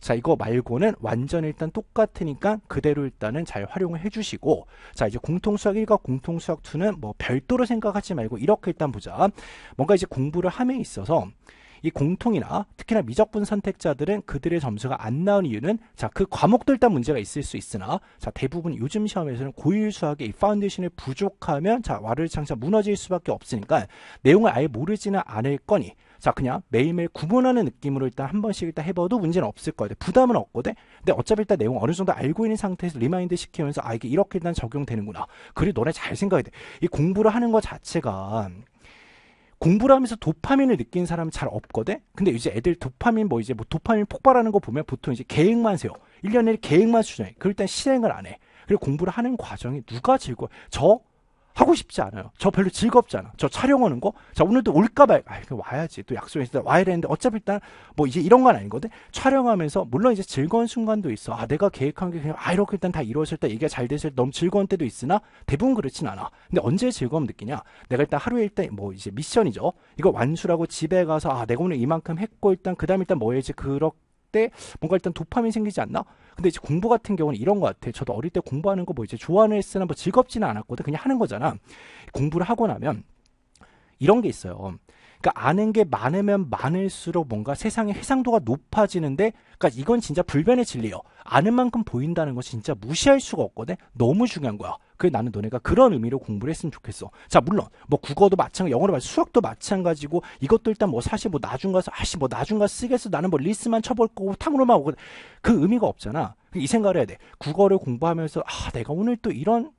자, 이거 말고는 완전 일단 똑같으니까 그대로 일단은 잘 활용을 해주시고, 자, 이제 공통수학 1과 공통수학 2는 뭐 별도로 생각하지 말고 이렇게 일단 보자. 뭔가 이제 공부를 함에 있어서 이 공통이나 특히나 미적분 선택자들은 그들의 점수가 안 나온 이유는 자 그 과목도 일단 문제가 있을 수 있으나 자 대부분 요즘 시험에서는 고1 수학의 이 파운데이션이 부족하면 자 와르르 창창 무너질 수밖에 없으니까 내용을 아예 모르지는 않을 거니 자 그냥 매일매일 구분하는 느낌으로 일단 한 번씩 일단 해봐도 문제는 없을 거예요 부담은 없거든 근데 어차피 일단 내용 어느 정도 알고 있는 상태에서 리마인드 시키면서 아 이게 이렇게 일단 적용되는구나 그리고 너네 잘 생각해야 돼이 공부를 하는 것 자체가 공부를 하면서 도파민을 느낀 사람은 잘 없거든? 근데 이제 애들 도파민 뭐 이제 뭐 도파민 폭발하는 거 보면 보통 이제 계획만 세요. 1년 내에 계획만 수정해. 그럴 땐 실행을 안 해. 그리고 공부를 하는 과정이 누가 즐거워? 저 하고 싶지 않아요. 저 별로 즐겁지 않아. 저 촬영하는 거. 자, 오늘도 올까 말, 아, 이거 와야지. 또 약속이 있어. 와야 되는데 어차피 일단 뭐 이제 이런 건아닌거든 촬영하면서 물론 이제 즐거운 순간도 있어. 아, 내가 계획한 게 그냥 아, 이렇게 일단 다 이루어질 때 얘기가 잘 됐을 때 너무 즐거운 때도 있으나 대부분 그렇진 않아. 근데 언제 즐거움 느끼냐? 내가 일단 하루에 일단 뭐 이제 미션이죠. 이거 완수라고 집에 가서 아, 내가 오늘 이만큼 했고 일단 그다음 에 일단 뭐 해야지. 그럴때 뭔가 일단 도파민 생기지 않나? 근데 이제 공부 같은 경우는 이런 것 같아. 요 저도 어릴 때 공부하는 거 뭐 이제 좋아하는 했쓰나뭐 즐겁지는 않았거든. 그냥 하는 거잖아. 공부를 하고 나면 이런 게 있어요. 그니까 아는 게 많으면 많을수록 뭔가 세상의 해상도가 높아지는데, 그니까 이건 진짜 불변의 진리요. 예 아는 만큼 보인다는 거 진짜 무시할 수가 없거든. 너무 중요한 거야. 그게 나는 너네가 그런 의미로 공부를 했으면 좋겠어. 자, 물론 뭐 국어도 마찬가지, 영어도 마찬가지, 수학도 마찬가지고 이것도 일단 뭐 사실 뭐 나중 가서 아씨 뭐 나중 가서 쓰겠어. 나는 뭐 리스만 쳐볼 거고 탕으로만 오고 그 의미가 없잖아. 이 생각을 해야 돼. 국어를 공부하면서 아, 내가 오늘 또 이런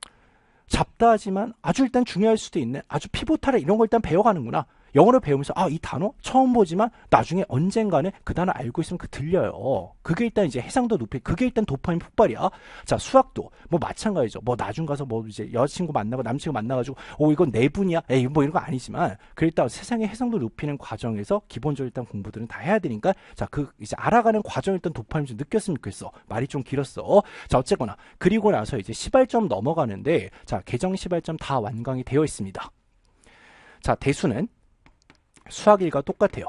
잡다하지만 아주 일단 중요할 수도 있는 아주 피보타라 이런 걸 일단 배워가는구나. 영어를 배우면서 아 이 단어 처음 보지만 나중에 언젠가는 그 단어 알고 있으면 그 들려요. 그게 일단 이제 해상도 높이 그게 일단 도파민 폭발이야. 자 수학도 뭐 마찬가지죠. 뭐 나중 가서 뭐 이제 여자친구 만나고 남친구 만나가지고 오 이건 내 분이야. 에이 뭐 이런 거 아니지만 그 일단 세상의 해상도 높이는 과정에서 기본적으로 일단 공부들은 다 해야 되니까 자 그 이제 알아가는 과정 일단 도파민 좀 느꼈으면 좋겠어. 말이 좀 길었어. 자 어쨌거나 그리고 나서 이제 시발점 넘어가는데 자 계정 시발점 다 완강이 되어 있습니다. 자 대수는 수학 1과 똑같아요.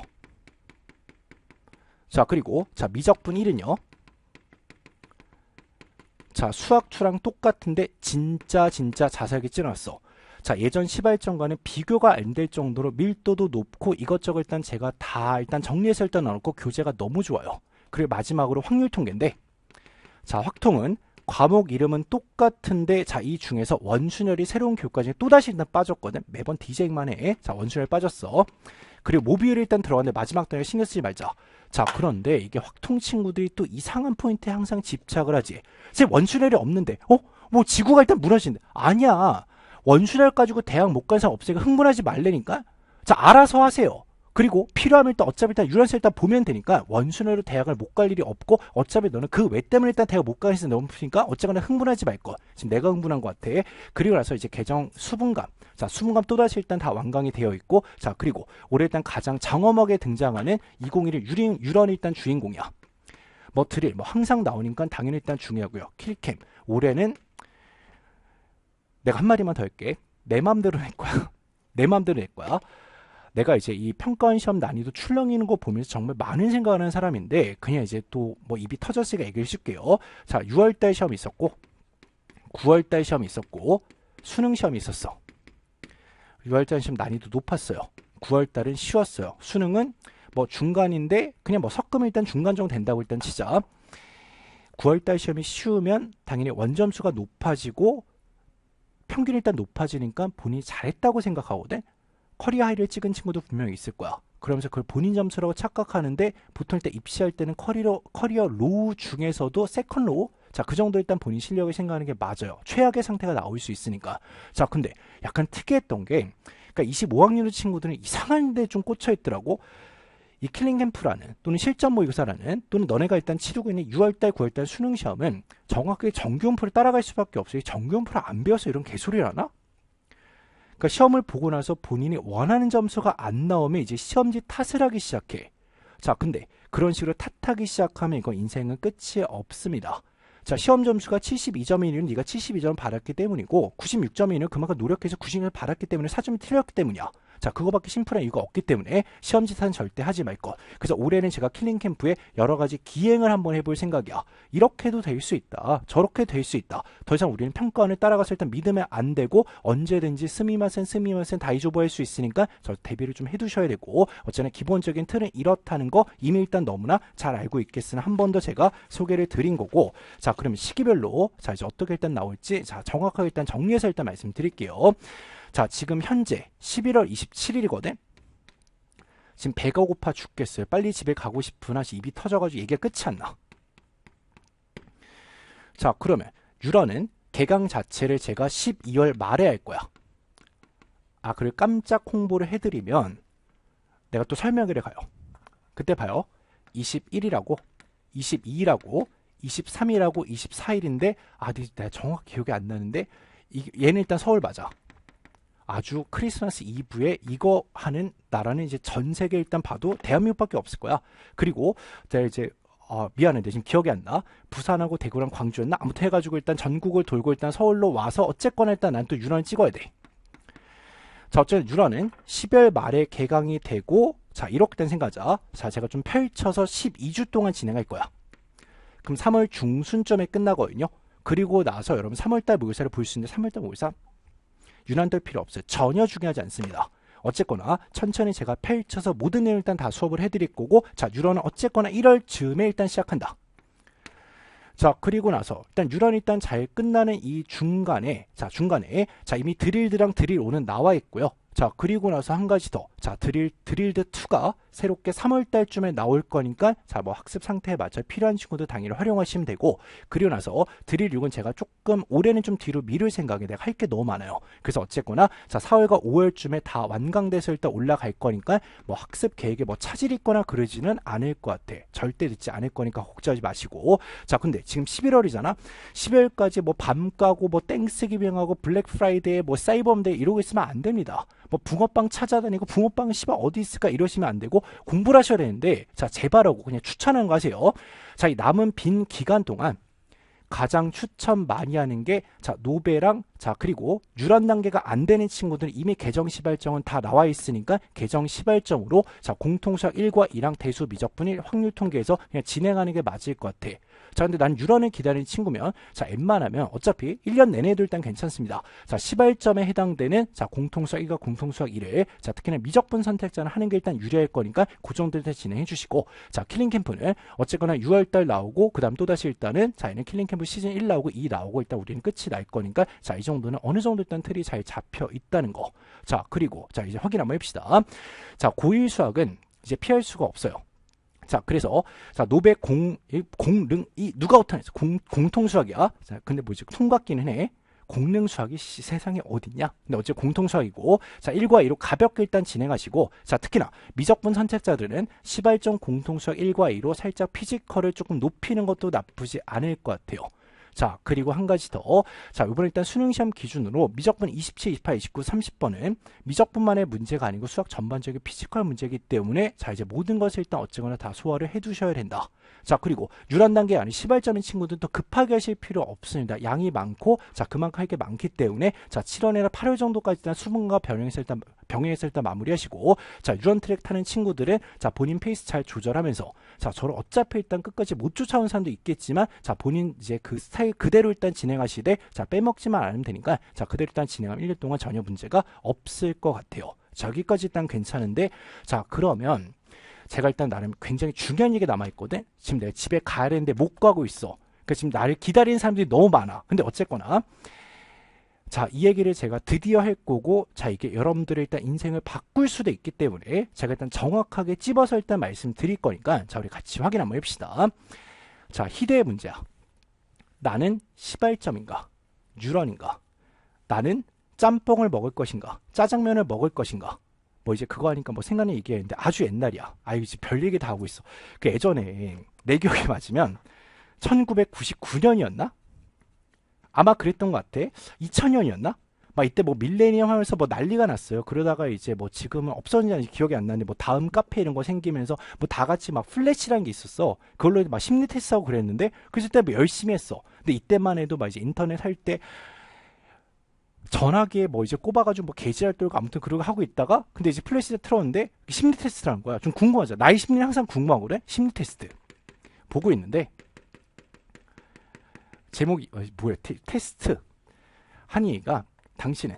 자 그리고 자 미적분 1은요. 자 수학 2랑 똑같은데 진짜 진짜 자세하게 찌놨어. 자 예전 시발점과는 비교가 안 될 정도로 밀도도 높고 이것저것 일단 제가 다 일단 정리해서 일단 넣어놓고 교재가 너무 좋아요. 그리고 마지막으로 확률 통계인데 자 확통은 과목 이름은 똑같은데 자 이 중에서 원순열이 새로운 교과중에 또다시 일단 빠졌거든 매번 디제잉만 해자 원순열 빠졌어 그리고 모비율이 일단 들어왔는데 마지막 단계 신경 쓰지 말자. 자 그런데 이게 확통 친구들이 또 이상한 포인트에 항상 집착을 하지. 제 원수렐이 없는데 어? 뭐 지구가 일단 무너진대. 아니야. 원수렐 가지고 대학 못 간 사람 없으니까 흥분하지 말래니까. 자 알아서 하세요. 그리고 필요하면 일단 어차피 일단 유란스 일단 보면 되니까 원순으로 대학을 못 갈 일이 없고 어차피 너는 그 왜 때문에 일단 대학 못 가서 너무 으니까 어쨌거나 흥분하지 말거 지금 내가 흥분한 것 같아 그리고 나서 이제 계정 수분감 자, 수문감 또다시 일단 다 완강이 되어 있고 자, 그리고 올해 일단 가장 장엄하게 등장하는 2011 유린, 유런 일단 주인공이야. 뭐 드릴 뭐 항상 나오니까 당연히 일단 중요하고요. 킬캠 올해는 내가 한 마디만 더 할게. 내 맘대로 할 거야. 내 맘대로 할 거야. 내가 이제 이 평가원 시험 난이도 출렁이는 거 보면서 정말 많은 생각을 하는 사람인데 그냥 이제 또 뭐 입이 터졌으니까 얘기를 줄게요 자, 6월달 시험이 있었고 9월달 시험이 있었고 수능 시험이 있었어. 6월달 시험 난이도 높았어요. 9월달은 쉬웠어요. 수능은 뭐 중간인데 그냥 뭐 섞으면 일단 중간 정도 된다고 일단 치자. 9월달 시험이 쉬우면 당연히 원점수가 높아지고 평균 이 일단 높아지니까 본인이 잘했다고 생각하거든. 커리어 하이를 찍은 친구도 분명히 있을 거야. 그러면서 그걸 본인 점수라고 착각하는데 보통 일단 입시할 때는 커리어, 커리어 로우 중에서도 세컨 로우 자, 그 정도 일단 본인 실력을 생각하는 게 맞아요. 최악의 상태가 나올 수 있으니까. 자, 근데 약간 특이했던 게, 그니까 25학년의 친구들은 이상한데 좀 꽂혀 있더라고. 이 킬링캠프라는 또는 실전 모의고사라는 또는 너네가 일단 치르고 있는 6월달, 9월달 수능 시험은 정확하게 정규음표를 따라갈 수밖에 없어요. 정규음표를 안 배워서 이런 개소리를 하나? 그니까 시험을 보고 나서 본인이 원하는 점수가 안 나오면 이제 시험지 탓을 하기 시작해. 자, 근데 그런 식으로 탓하기 시작하면 이건 인생은 끝이 없습니다. 자 시험 점수가 7 2점 이유는 네가 72점을 받았기 때문이고 9 6점이유 그만큼 노력해서 9 0점을 받았기 때문에 4점이 틀렸기 때문이야. 자 그거밖에 심플한 이유가 없기 때문에 시험지탄 절대 하지 말 것. 그래서 올해는 제가 킬링 캠프에 여러 가지 기행을 한번 해볼 생각이야. 이렇게도 될 수 있다. 저렇게 될 수 있다. 더 이상 우리는 평가원을 따라가서 일단 믿으면 안 되고 언제든지 스미마센 스미마센 다이조버할수 있으니까 저 대비를 좀 해두셔야 되고 어쨌든 기본적인 틀은 이렇다는 거 이미 일단 너무나 잘 알고 있겠으나 한 번 더 제가 소개를 드린 거고 자 그럼 시기별로 자 이제 어떻게 일단 나올지 자 정확하게 일단 정리해서 일단 말씀드릴게요. 자 지금 현재 11월 27일이거든 지금 배가 고파 죽겠어요 빨리 집에 가고 싶은 하시 입이 터져가지고 얘기가 끝이 안나 자 그러면 유라는 개강 자체를 제가 12월 말에 할 거야 아 그리고 깜짝 홍보를 해드리면 내가 또 설명회를 가요 그때 봐요 21이라고 22이라고 23일하고 24일인데 아 내가 정확히 기억이 안 나는데 얘는 일단 서울 맞아 아주 크리스마스 이브에 이거 하는 나라는 이제 전 세계 일단 봐도 대한민국밖에 없을 거야. 그리고 제가 이제 어, 아, 미안한데 지금 기억이 안 나. 부산하고 대구랑 광주였나? 아무튼 해가지고 일단 전국을 돌고 일단 서울로 와서 어쨌거나 일단 난 또 유난을 찍어야 돼. 자, 어쨌든 유라은 10월 말에 개강이 되고, 자, 이렇게 된 생각자. 자, 제가 좀 펼쳐서 12주 동안 진행할 거야. 그럼 3월 중순쯤에 끝나거든요. 그리고 나서 여러분 3월달 모의사를 볼 수 있는데 3월달 모의사 유난될 필요 없어요. 전혀 중요하지 않습니다. 어쨌거나 천천히 제가 펼쳐서 모든 내용 일단 다 수업을 해드릴 거고 자 유런은 어쨌거나 1월 즈음에 일단 시작한다. 자 그리고 나서 일단 유런 일단 잘 끝나는 이 중간에 자 중간에 자 이미 드릴드랑 드릴 오는 나와 있고요. 자 그리고 나서 한 가지 더 자 드릴 드릴드 2가 새롭게 3월달쯤에 나올 거니까 자 뭐 학습 상태에 맞춰 필요한 친구들 당일 활용하시면 되고 그리고 나서 드릴 6은 제가 조금 올해는 좀 뒤로 미룰 생각이 내가 할 게 너무 많아요 그래서 어쨌거나 자 4월과 5월쯤에 다 완강돼서 일단 올라갈 거니까 뭐 학습 계획에 뭐 차질 있거나 그러지는 않을 것 같아 절대 늦지 않을 거니까 걱정하지 마시고 자 근데 지금 11월이잖아 12월까지 뭐 밤 까고 뭐땡스기병하고 블랙 프라이데이 뭐 사이버데이 이러고 있으면 안 됩니다 뭐 붕어빵 찾아다니고 붕어빵 씨발 어디 있을까 이러시면 안 되고 공부를 하셔야 되는데 자 제발하고 그냥 추천하는거 하세요. 자 이 남은 빈 기간 동안 가장 추천 많이 하는 게 자 노베랑 자 그리고 유란 단계가 안 되는 친구들은 이미 계정 시발점은 다 나와 있으니까 계정 시발점으로 자 공통수학 1과 2랑 대수 미적분일 확률 통계에서 그냥 진행하는 게 맞을 것 같아. 자 근데 난 유런을 기다리는 친구면 자 웬만하면 어차피 1년 내내도 일단 괜찮습니다. 자 시발점에 해당되는 자 공통수학 1과 공통수학 1을 자 특히나 미적분 선택자는 하는 게 일단 유리할 거니까 그정들그 진행해 주시고 자 킬링 캠프는 어쨌거나 6월달 나오고 그 다음 또다시 일단은 자 얘는 킬링 캠프 시즌 1 나오고 2 나오고 일단 우리는 끝이 날 거니까 자 이 정도는 어느 정도 일단 틀이 잘 잡혀 있다는 거. 자 그리고 자 이제 확인 한번 해봅시다. 자 고1 수학은 이제 피할 수가 없어요. 자, 그래서 자, 노베 공, 공능 이 누가 오타냈어? 공 공통 수학이야. 자, 근데 뭐지? 통과기는 해. 공능 수학이 세상에 어딨냐? 근데 어째 공통 수학이고 자, 1과 2로 가볍게 일단 진행하시고 자, 특히나 미적분 선택자들은 시발점 공통 수학 1과 2로 살짝 피지컬을 조금 높이는 것도 나쁘지 않을 것 같아요. 자 그리고 한 가지 더 자 이번에 일단 수능시험 기준으로 미적분 27, 28, 29, 30번은 미적분만의 문제가 아니고 수학 전반적인 피지컬 문제이기 때문에 자 이제 모든 것을 일단 어쨌거나 다 소화를 해두셔야 된다 자 그리고 유란 단계 아닌 시발점인 친구들도 급하게 하실 필요 없습니다. 양이 많고 자 그만큼 할 게 많기 때문에 자 7월이나 8월 정도까지 일단 수분과 병행해서 일단 병행해서 일단 마무리하시고 자 유란 트랙 타는 친구들은 자 본인 페이스 잘 조절하면서 자 저를 어차피 일단 끝까지 못 쫓아온 사람도 있겠지만 자 본인 이제 그 스타일 그대로 일단 진행하시되 자 빼먹지만 않으면 되니까 자 그대로 일단 진행하면 1일 동안 전혀 문제가 없을 것 같아요. 자, 여기까지 일단 괜찮은데 자 그러면 제가 일단 나름 굉장히 중요한 얘기가 남아있거든 지금 내가 집에 가야 되는데 못 가고 있어 그니까 지금 나를 기다리는 사람들이 너무 많아 근데 어쨌거나 자, 이 얘기를 제가 드디어 할 거고, 자, 이게 여러분들의 일단 인생을 바꿀 수도 있기 때문에, 제가 일단 정확하게 찝어서 일단 말씀드릴 거니까, 자, 우리 같이 확인 한번 해봅시다. 자, 희대의 문제야. 나는 시발점인가? 뉴런인가 나는 짬뽕을 먹을 것인가? 짜장면을 먹을 것인가? 뭐 이제 그거 하니까 뭐 생각이 얘기했는데 아주 옛날이야. 아유 이제 별 얘기 다 하고 있어. 그 예전에 내 기억에 맞으면 1999년이었나? 아마 그랬던 것 같아. 2000년이었나? 막 이때 뭐 밀레니엄 하면서 뭐 난리가 났어요. 그러다가 이제 뭐 지금은 없었졌는지 기억이 안 나는데 뭐 다음 카페 이런 거 생기면서 뭐 다 같이 막 플래시라는 게 있었어. 그걸로 막 심리 테스트하고 그랬는데 그래서 그때 뭐 열심히 했어. 근데 이때만 해도 막 이제 인터넷 할때 전화기에 뭐 이제 꼽아가지고 뭐 게시할 떨고 아무튼 그러고 하고 있다가 근데 이제 플래시를 틀었는데 심리 테스트를한 거야. 좀 궁금하죠. 나의 심리는 항상 궁금하고 그래. 심리 테스트 보고 있는데 제목이 어, 뭐야 테, 테스트 한이가 당신은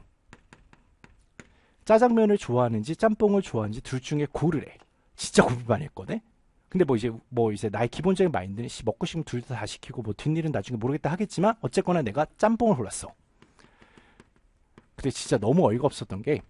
짜장면을 좋아하는지 짬뽕을 좋아하는지 둘 중에 고르래. 진짜 고민 많이 했거든. 근데 뭐 이제 뭐 이제 나의 기본적인 마인드는 씨 먹고 싶으면 둘 다 다 시키고 뭐 뒷일은 나중에 모르겠다 하겠지만 어쨌거나 내가 짬뽕을 골랐어. 근데 진짜 너무 어이가 없었던 게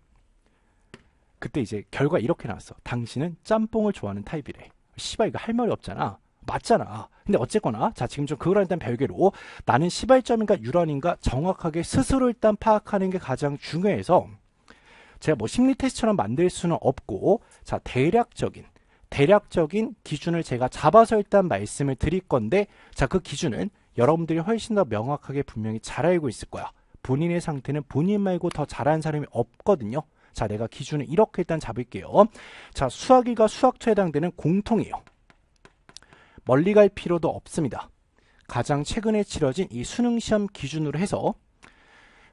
그때 이제 결과 이렇게 나왔어. 당신은 짬뽕을 좋아하는 타입이래. 시발 이거 할 말이 없잖아. 맞잖아. 근데 어쨌거나 자 지금 좀 그거랑 일단 별개로 나는 시발점인가 유런인가 정확하게 스스로 일단 파악하는 게 가장 중요해서 제가 뭐 심리 테스트처럼 만들 수는 없고 자 대략적인 대략적인 기준을 제가 잡아서 일단 말씀을 드릴 건데 자 그 기준은 여러분들이 훨씬 더 명확하게 분명히 잘 알고 있을 거야. 본인의 상태는 본인 말고 더 잘하는 사람이 없거든요. 자, 내가 기준을 이렇게 일단 잡을게요. 자, 수학이가 수학처에 해당되는 공통이에요. 멀리 갈 필요도 없습니다. 가장 최근에 치러진 이 수능시험 기준으로 해서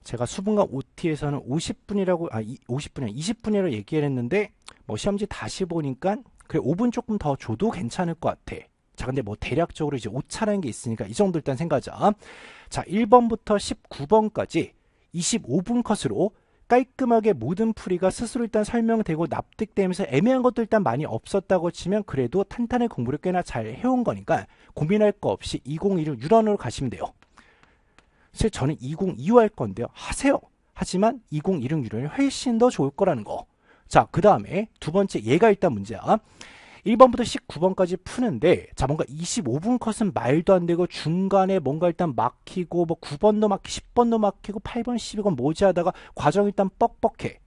제가 수분과 OT에서는 50분이라고 아 50분이 20분이라고 얘기를 했는데 뭐 시험지 다시 보니까 그래 5분 조금 더 줘도 괜찮을 것 같아 자, 근데 뭐 대략적으로 이제 오차라는 게 있으니까 이 정도 일단 생각하자. 자, 1번부터 19번까지 25분 컷으로 깔끔하게 모든 풀이가 스스로 일단 설명되고 납득되면서 애매한 것도 일단 많이 없었다고 치면 그래도 탄탄한 공부를 꽤나 잘 해온 거니까 고민할 거 없이 2021 유런으로 가시면 돼요. 사실 저는 2025할 건데요. 하세요. 하지만 2016 유런이 훨씬 더 좋을 거라는 거. 자, 그 다음에 두 번째 얘가 일단 문제야. 1번부터 19번까지 푸는데 자 뭔가 25분 컷은 말도 안 되고 중간에 뭔가 일단 막히고 뭐 9번도 막히고 10번도 막히고 8번 12번 모자하다가 과정 일단 뻑뻑해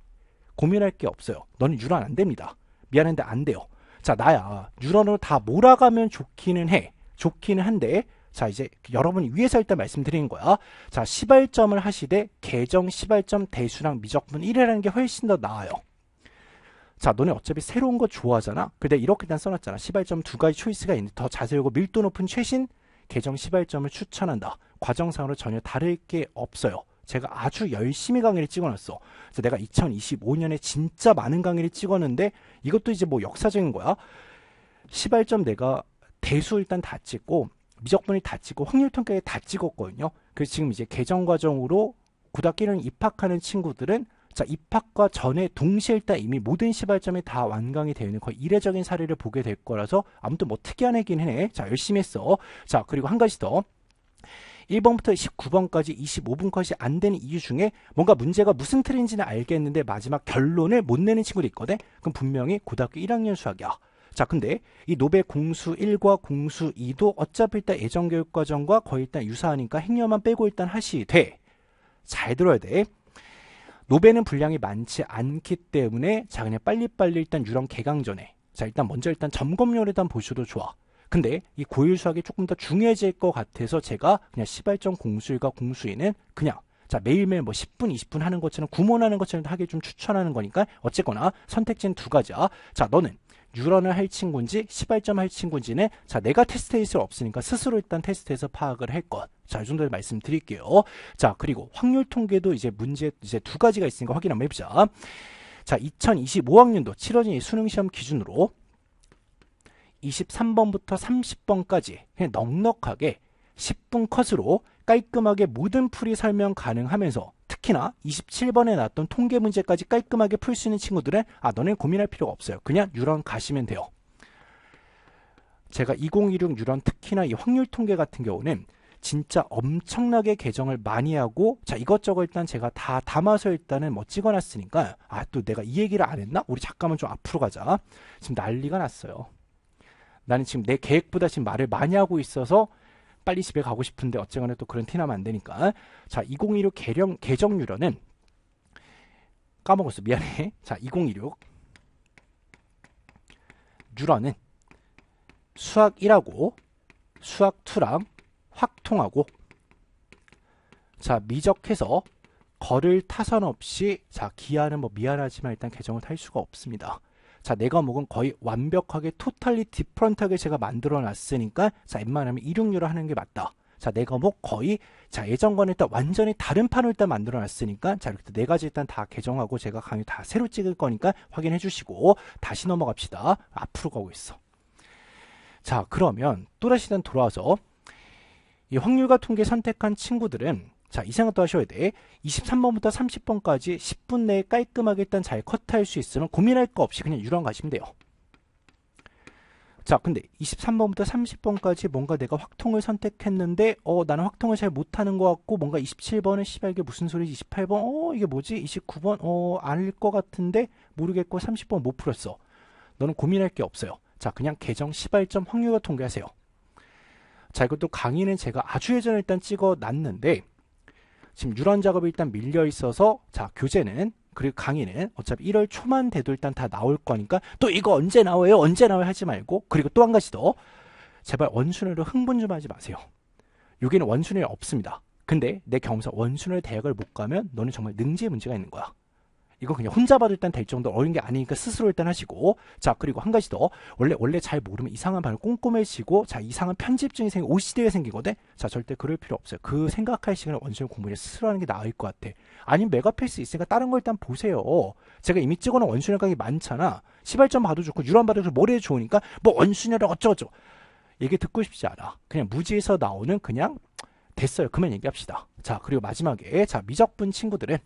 고민할 게 없어요 너는 유런안 됩니다 미안한데 안 돼요 자 나야 유런으로 다 몰아가면 좋기는 해 좋기는 한데 자 이제 여러분이 위에서 일단 말씀드린 거야 자 시발점을 하시되 개정 시발점 대수랑 미적분 1이라는 게 훨씬 더 나아요 자 너네 어차피 새로운 거 좋아하잖아 근데 이렇게 단 써놨잖아 시발점 두 가지 초이스가 있는데 더 자세하고 밀도 높은 최신 계정 시발점을 추천한다 과정상으로 전혀 다를 게 없어요 제가 아주 열심히 강의를 찍어놨어. 그래서 내가 2025년에 진짜 많은 강의를 찍었는데 이것도 이제 뭐 역사적인 거야. 시발점 내가 대수 일단 다 찍고 미적분이 다 찍고 확률통계에 다 찍었거든요. 그래서 지금 이제 계정 과정으로 구닥학교 입학하는 친구들은 자, 입학과 전에 동시에 일단 이미 모든 시발점이 다 완강이 되어 있는 거의 이례적인 사례를 보게 될 거라서 아무튼 뭐 특이한 애긴 해. 자, 열심히 했어. 자, 그리고 한 가지 더. 1번부터 19번까지 25분까지 안 되는 이유 중에 뭔가 문제가 무슨 틀인지는 알겠는데 마지막 결론을 못 내는 친구도 있거든? 그럼 분명히 고등학교 1학년 수학이야. 자 근데 이 노벨 공수 1과 공수 2도 어차피 일단 예정교육과정과 거의 일단 유사하니까 행여만 빼고 일단 하시 돼. 잘 들어야 돼. 노베는 분량이 많지 않기 때문에 자 그냥 빨리빨리 일단 유령 개강 전에 자 일단 먼저 일단 점검률에 대한 보셔도 좋아. 근데 이 고율 수학이 조금 더 중요해질 것 같아서 제가 그냥 시발점 공수일과 공수인은 그냥 자 매일매일 뭐 10분 20분 하는 것처럼 구몬하는 것처럼 하게 좀 추천하는 거니까 어쨌거나 선택지는 두 가지야. 자 너는 유런을 할 친구인지 시발점 할 친구인지는 자 내가 테스트에이 없으니까 스스로 일단 테스트해서 파악을 할 것. 자, 이 정도 말씀드릴게요. 자, 그리고 확률 통계도 이제 문제 이제 두 가지가 있으니까 확인 한번 해보자. 자, 2025학년도 치러진 수능 시험 기준으로 23번부터 30번까지 그냥 넉넉하게 10분 컷으로 깔끔하게 모든 풀이 설명 가능하면서 특히나 27번에 나왔던 통계 문제까지 깔끔하게 풀 수 있는 친구들은 아너는 고민할 필요가 없어요. 그냥 유런 가시면 돼요. 제가 2016 유런 특히나 이 확률 통계 같은 경우는 진짜 엄청나게 개정을 많이 하고 자 이것저것 일단 제가 다 담아서 일단은 뭐 찍어놨으니까 아 또 내가 이 얘기를 안 했나? 우리 잠깐만 좀 앞으로 가자. 지금 난리가 났어요. 나는 지금 내 계획보다 지금 말을 많이 하고 있어서 빨리 집에 가고 싶은데 어쨌거나 또 그런 티나면 안 되니까 자 2016 개령 개정유료는 까먹었어 미안해 자 2016 유러는 수학 1하고 수학 2랑 확통하고 자 미적해서 거를 타선 없이 자 기아는 뭐 미안하지만 일단 계정을 탈 수가 없습니다. 자, 내 과목은 거의 완벽하게 토탈리 디프런트하게 제가 만들어 놨으니까 자, 웬만하면 266로 하는 게 맞다. 자, 내 과목 뭐 거의 자, 예전과는 일단 완전히 다른 판을 일단 만들어 놨으니까 자, 이렇게 네 가지 일단 다 개정하고 제가 강의 다 새로 찍을 거니까 확인해 주시고 다시 넘어갑시다. 앞으로 가고 있어. 자, 그러면 또다시 난 돌아와서 이 확률과 통계 선택한 친구들은 자, 이 생각도 하셔야 돼. 23번부터 30번까지 10분 내에 깔끔하게 일단 잘 커트할 수 있으면 고민할 거 없이 그냥 유랑 가시면 돼요. 자, 근데 23번부터 30번까지 뭔가 내가 확통을 선택했는데 어, 나는 확통을 잘 못하는 것 같고 뭔가 27번은 씨발 이게 무슨 소리지? 28번 어, 이게 뭐지? 29번 어, 아닐 것 같은데 모르겠고 30번 못 풀었어. 너는 고민할 게 없어요. 자, 그냥 계정 시발점 확률과 통계하세요. 자, 이것도 강의는 제가 아주 예전에 일단 찍어 놨는데 지금 유런 작업이 일단 밀려 있어서 자 교재는 그리고 강의는 어차피 1월 초만 돼도 일단 다 나올 거니까 또 이거 언제 나와요 언제 나와요 하지 말고 그리고 또 한 가지 더 제발 원순위로 흥분 좀 하지 마세요 여기는 원순위 없습니다 근데 내 경험상 원순위 대학을 못 가면 너는 정말 능지의 문제가 있는 거야 이거 그냥 혼자 봐도 일단 될 정도 어려운 게 아니니까 스스로 일단 하시고 자 그리고 한 가지 더 원래 원래 잘 모르면 이상한 반응 꼼꼼해지고 자 이상한 편집증이 생긴 OCD가 생기거든 자 절대 그럴 필요 없어요 그 생각할 시간을 원전히 공부를 스스로 하는 게 나을 것 같아 아니면 메가필스 있으니까 다른 걸 일단 보세요 제가 이미 찍어놓은 원순열 강의 많잖아 시발점 봐도 좋고 유람 봐도 좋고 머리에 좋으니까 뭐 원순열이라고 어쩌죠저쩌 얘기 듣고 싶지 않아 그냥 무지에서 나오는 그냥 됐어요 그만 얘기합시다 자 그리고 마지막에 자 미적분 친구들은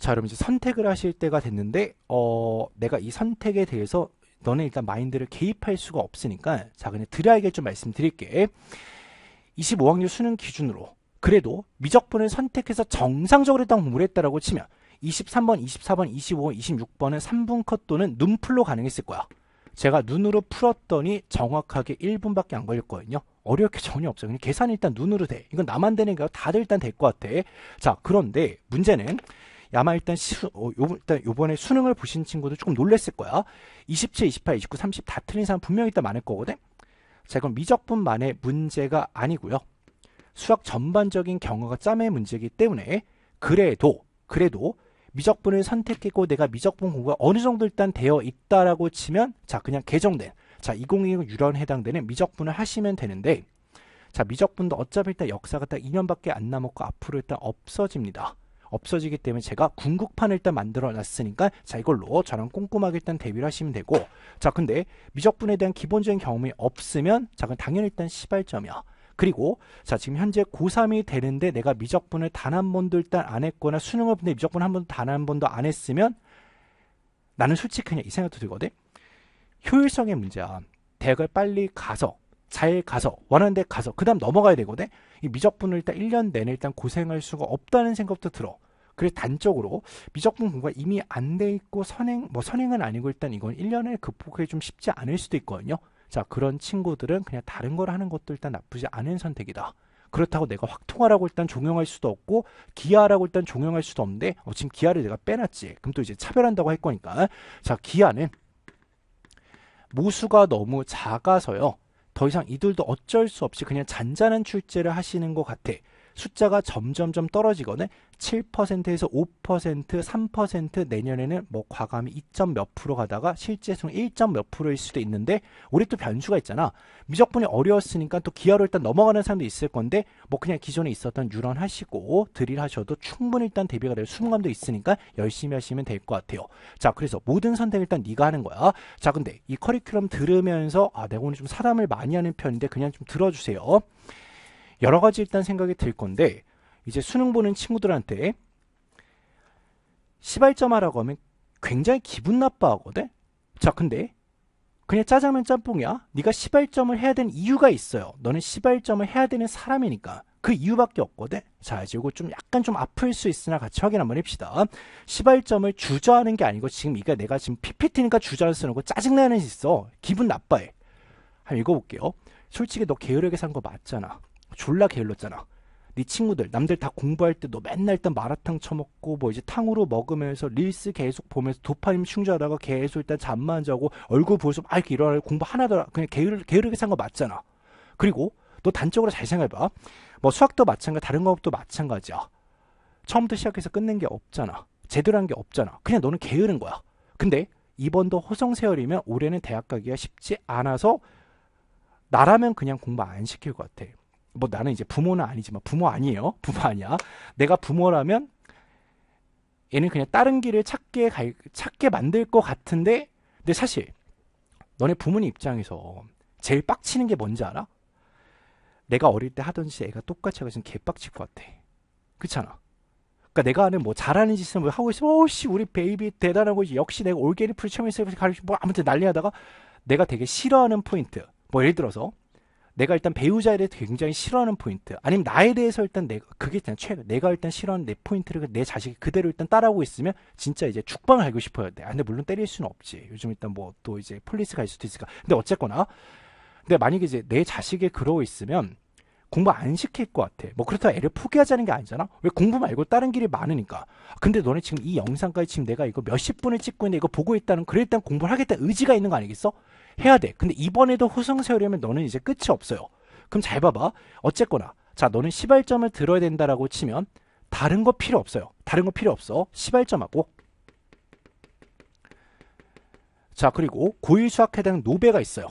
자, 그럼 이제 선택을 하실 때가 됐는데, 어, 내가 이 선택에 대해서 너는 일단 마인드를 개입할 수가 없으니까, 자, 그냥 드라에게 좀 말씀드릴게. 25학년 수능 기준으로, 그래도 미적분을 선택해서 정상적으로 일단 공부를 했다라고 치면, 23번, 24번, 25번, 26번은 3분 컷 또는 눈풀로 가능했을 거야. 제가 눈으로 풀었더니 정확하게 1분밖에 안 걸렸거든요. 어려울 게 전혀 없어요. 그냥 계산이 일단 눈으로 돼. 이건 나만 되는 거 다들 일단 될 것 같아. 자, 그런데 문제는 아마 일단 수, 어, 요, 일단 요번에 수능을 보신 친구들 조금 놀랬을 거야. 27, 28, 29, 30 다 틀린 사람 분명히 있다 많을 거거든. 자, 그럼 미적분만의 문제가 아니고요. 수학 전반적인 경우가 짬의 문제이기 때문에 그래도 그래도 미적분을 선택했고 내가 미적분 공부가 어느 정도 일단 되어 있다라고 치면 자 그냥 개정된 자 2020 유런 해당되는 미적분을 하시면 되는데 자 미적분도 어차피 일단 역사가 딱 2년밖에 안 남았고 앞으로 일단 없어집니다. 없어지기 때문에 제가 궁극판을 일단 만들어 놨으니까 자 이걸로 저랑 꼼꼼하게 일단 대비를 하시면 되고 자 근데 미적분에 대한 기본적인 경험이 없으면 자 그럼 당연히 일단 시발점이야 그리고 자 지금 현재 고3이 되는데 내가 미적분을 단 한 번도 일단 안 했거나 수능을 근데 미적분 한번단한 번도 안 했으면 나는 솔직히 그냥 이 생각도 들거든 효율성의 문제야 대학을 빨리 가서 잘 가서 원하는 데 가서 그 다음 넘어가야 되거든 이 미적분을 일단 1년 내내 일단 고생할 수가 없다는 생각도 들어. 그래서 단적으로 미적분 공부가 이미 안 돼 있고 선행 뭐 선행은 아니고 일단 이건 1년을 극복하기 좀 쉽지 않을 수도 있거든요. 자 그런 친구들은 그냥 다른 걸 하는 것도 일단 나쁘지 않은 선택이다. 그렇다고 내가 확통하라고 일단 종용할 수도 없고 기아라고 일단 종용할 수도 없는데 어, 지금 기아를 내가 빼놨지. 그럼 또 이제 차별한다고 할 거니까 자 기아는 모수가 너무 작아서요. 더 이상 이들도 어쩔 수 없이 그냥 잔잔한 출제를 하시는 것 같아. 숫자가 점점점 떨어지거나 7%에서 5%, 3% 내년에는 뭐 과감히 2점 몇 프로 가다가 실제 수는 1점 몇 프로일 수도 있는데 우리 또 변수가 있잖아. 미적분이 어려웠으니까 또 기하로 일단 넘어가는 사람도 있을 건데 뭐 그냥 기존에 있었던 유런 하시고 드릴 하셔도 충분히 일단 대비가 될 수능감도 있으니까 열심히 하시면 될 것 같아요. 자 그래서 모든 선택 일단 네가 하는 거야. 자 근데 이 커리큘럼 들으면서 아 내가 오늘 좀 사람을 많이 하는 편인데 그냥 좀 들어주세요. 여러 가지 일단 생각이 들 건데 이제 수능 보는 친구들한테 시발점하라고 하면 굉장히 기분 나빠하거든. 자, 근데 그냥 짜장면 짬뽕이야. 네가 시발점을 해야 되는 이유가 있어요. 너는 시발점을 해야 되는 사람이니까. 그 이유밖에 없거든. 자, 이제 이거 좀 약간 좀 아플 수 있으나 같이 확인 한번 해봅시다. 시발점을 주저하는 게 아니고 지금 이게 내가 지금 PPT니까 주저를 쓰는 거 짜증나는 게 있어. 기분 나빠해. 한번 읽어볼게요. 솔직히 너 게으르게 산 거 맞잖아. 졸라 게을렀잖아. 네 친구들 남들 다 공부할 때 너 맨날 일단 마라탕 처먹고 뭐 이제 탕으로 먹으면서 릴스 계속 보면서 도파민 충전하다가 계속 일단 잠만 자고 얼굴 보여서 막 이렇게 일어나 공부 하나더라 그냥 게으르, 게으르게 산 거 맞잖아 그리고 너 단적으로 잘 생각해봐 뭐 수학도 마찬가지 다른 과목도 마찬가지야 처음부터 시작해서 끝낸 게 없잖아 제대로 한 게 없잖아 그냥 너는 게으른 거야 근데 이번도 허성세월이면 올해는 대학 가기가 쉽지 않아서 나라면 그냥 공부 안 시킬 것 같아 뭐 나는 이제 부모는 아니지만 부모 아니에요. 부모 아니야. 내가 부모라면 얘는 그냥 다른 길을 찾게 갈, 찾게 만들 것 같은데 근데 사실 너네 부모님 입장에서 제일 빡치는 게 뭔지 알아? 내가 어릴 때 하던 짓 애가 똑같이 하고 있으면 개빡칠 것 같아. 그렇잖아. 그러니까 내가 하는 뭐 잘하는 짓을 뭐 하고 있어. 오씨 우리 베이비 대단하고 역시 내가 올게리 풀 처음에 가르치고 뭐 아무튼 난리하다가 내가 되게 싫어하는 포인트. 뭐 예를 들어서 내가 일단 배우자에 대해서 굉장히 싫어하는 포인트 아니면 나에 대해서 일단 내가 그게 일단 최 내가 일단 싫어하는 내 포인트를 내 자식이 그대로 일단 따라하고 있으면 진짜 이제 죽방을 알고 싶어야 돼. 아, 근데 물론 때릴 수는 없지. 요즘 일단 뭐 또 이제 폴리스 갈 수도 있으니까. 근데 어쨌거나 근데 만약에 이제 내 자식이 그러고 있으면 공부 안 시킬 것 같아. 뭐 그렇다고 애를 포기하자는 게 아니잖아. 왜 공부 말고 다른 길이 많으니까. 근데 너네 지금 이 영상까지 지금 내가 이거 몇십 분을 찍고 있는데 이거 보고 있다는 그래 일단 공부를 하겠다 의지가 있는 거 아니겠어? 해야 돼. 근데 이번에도 후승 세우려면 너는 이제 끝이 없어요. 그럼 잘 봐봐. 어쨌거나 자 너는 시발점을 들어야 된다라고 치면 다른 거 필요 없어요. 다른 거 필요 없어. 시발점하고 자 그리고 고일수학 해당 노베가 있어요.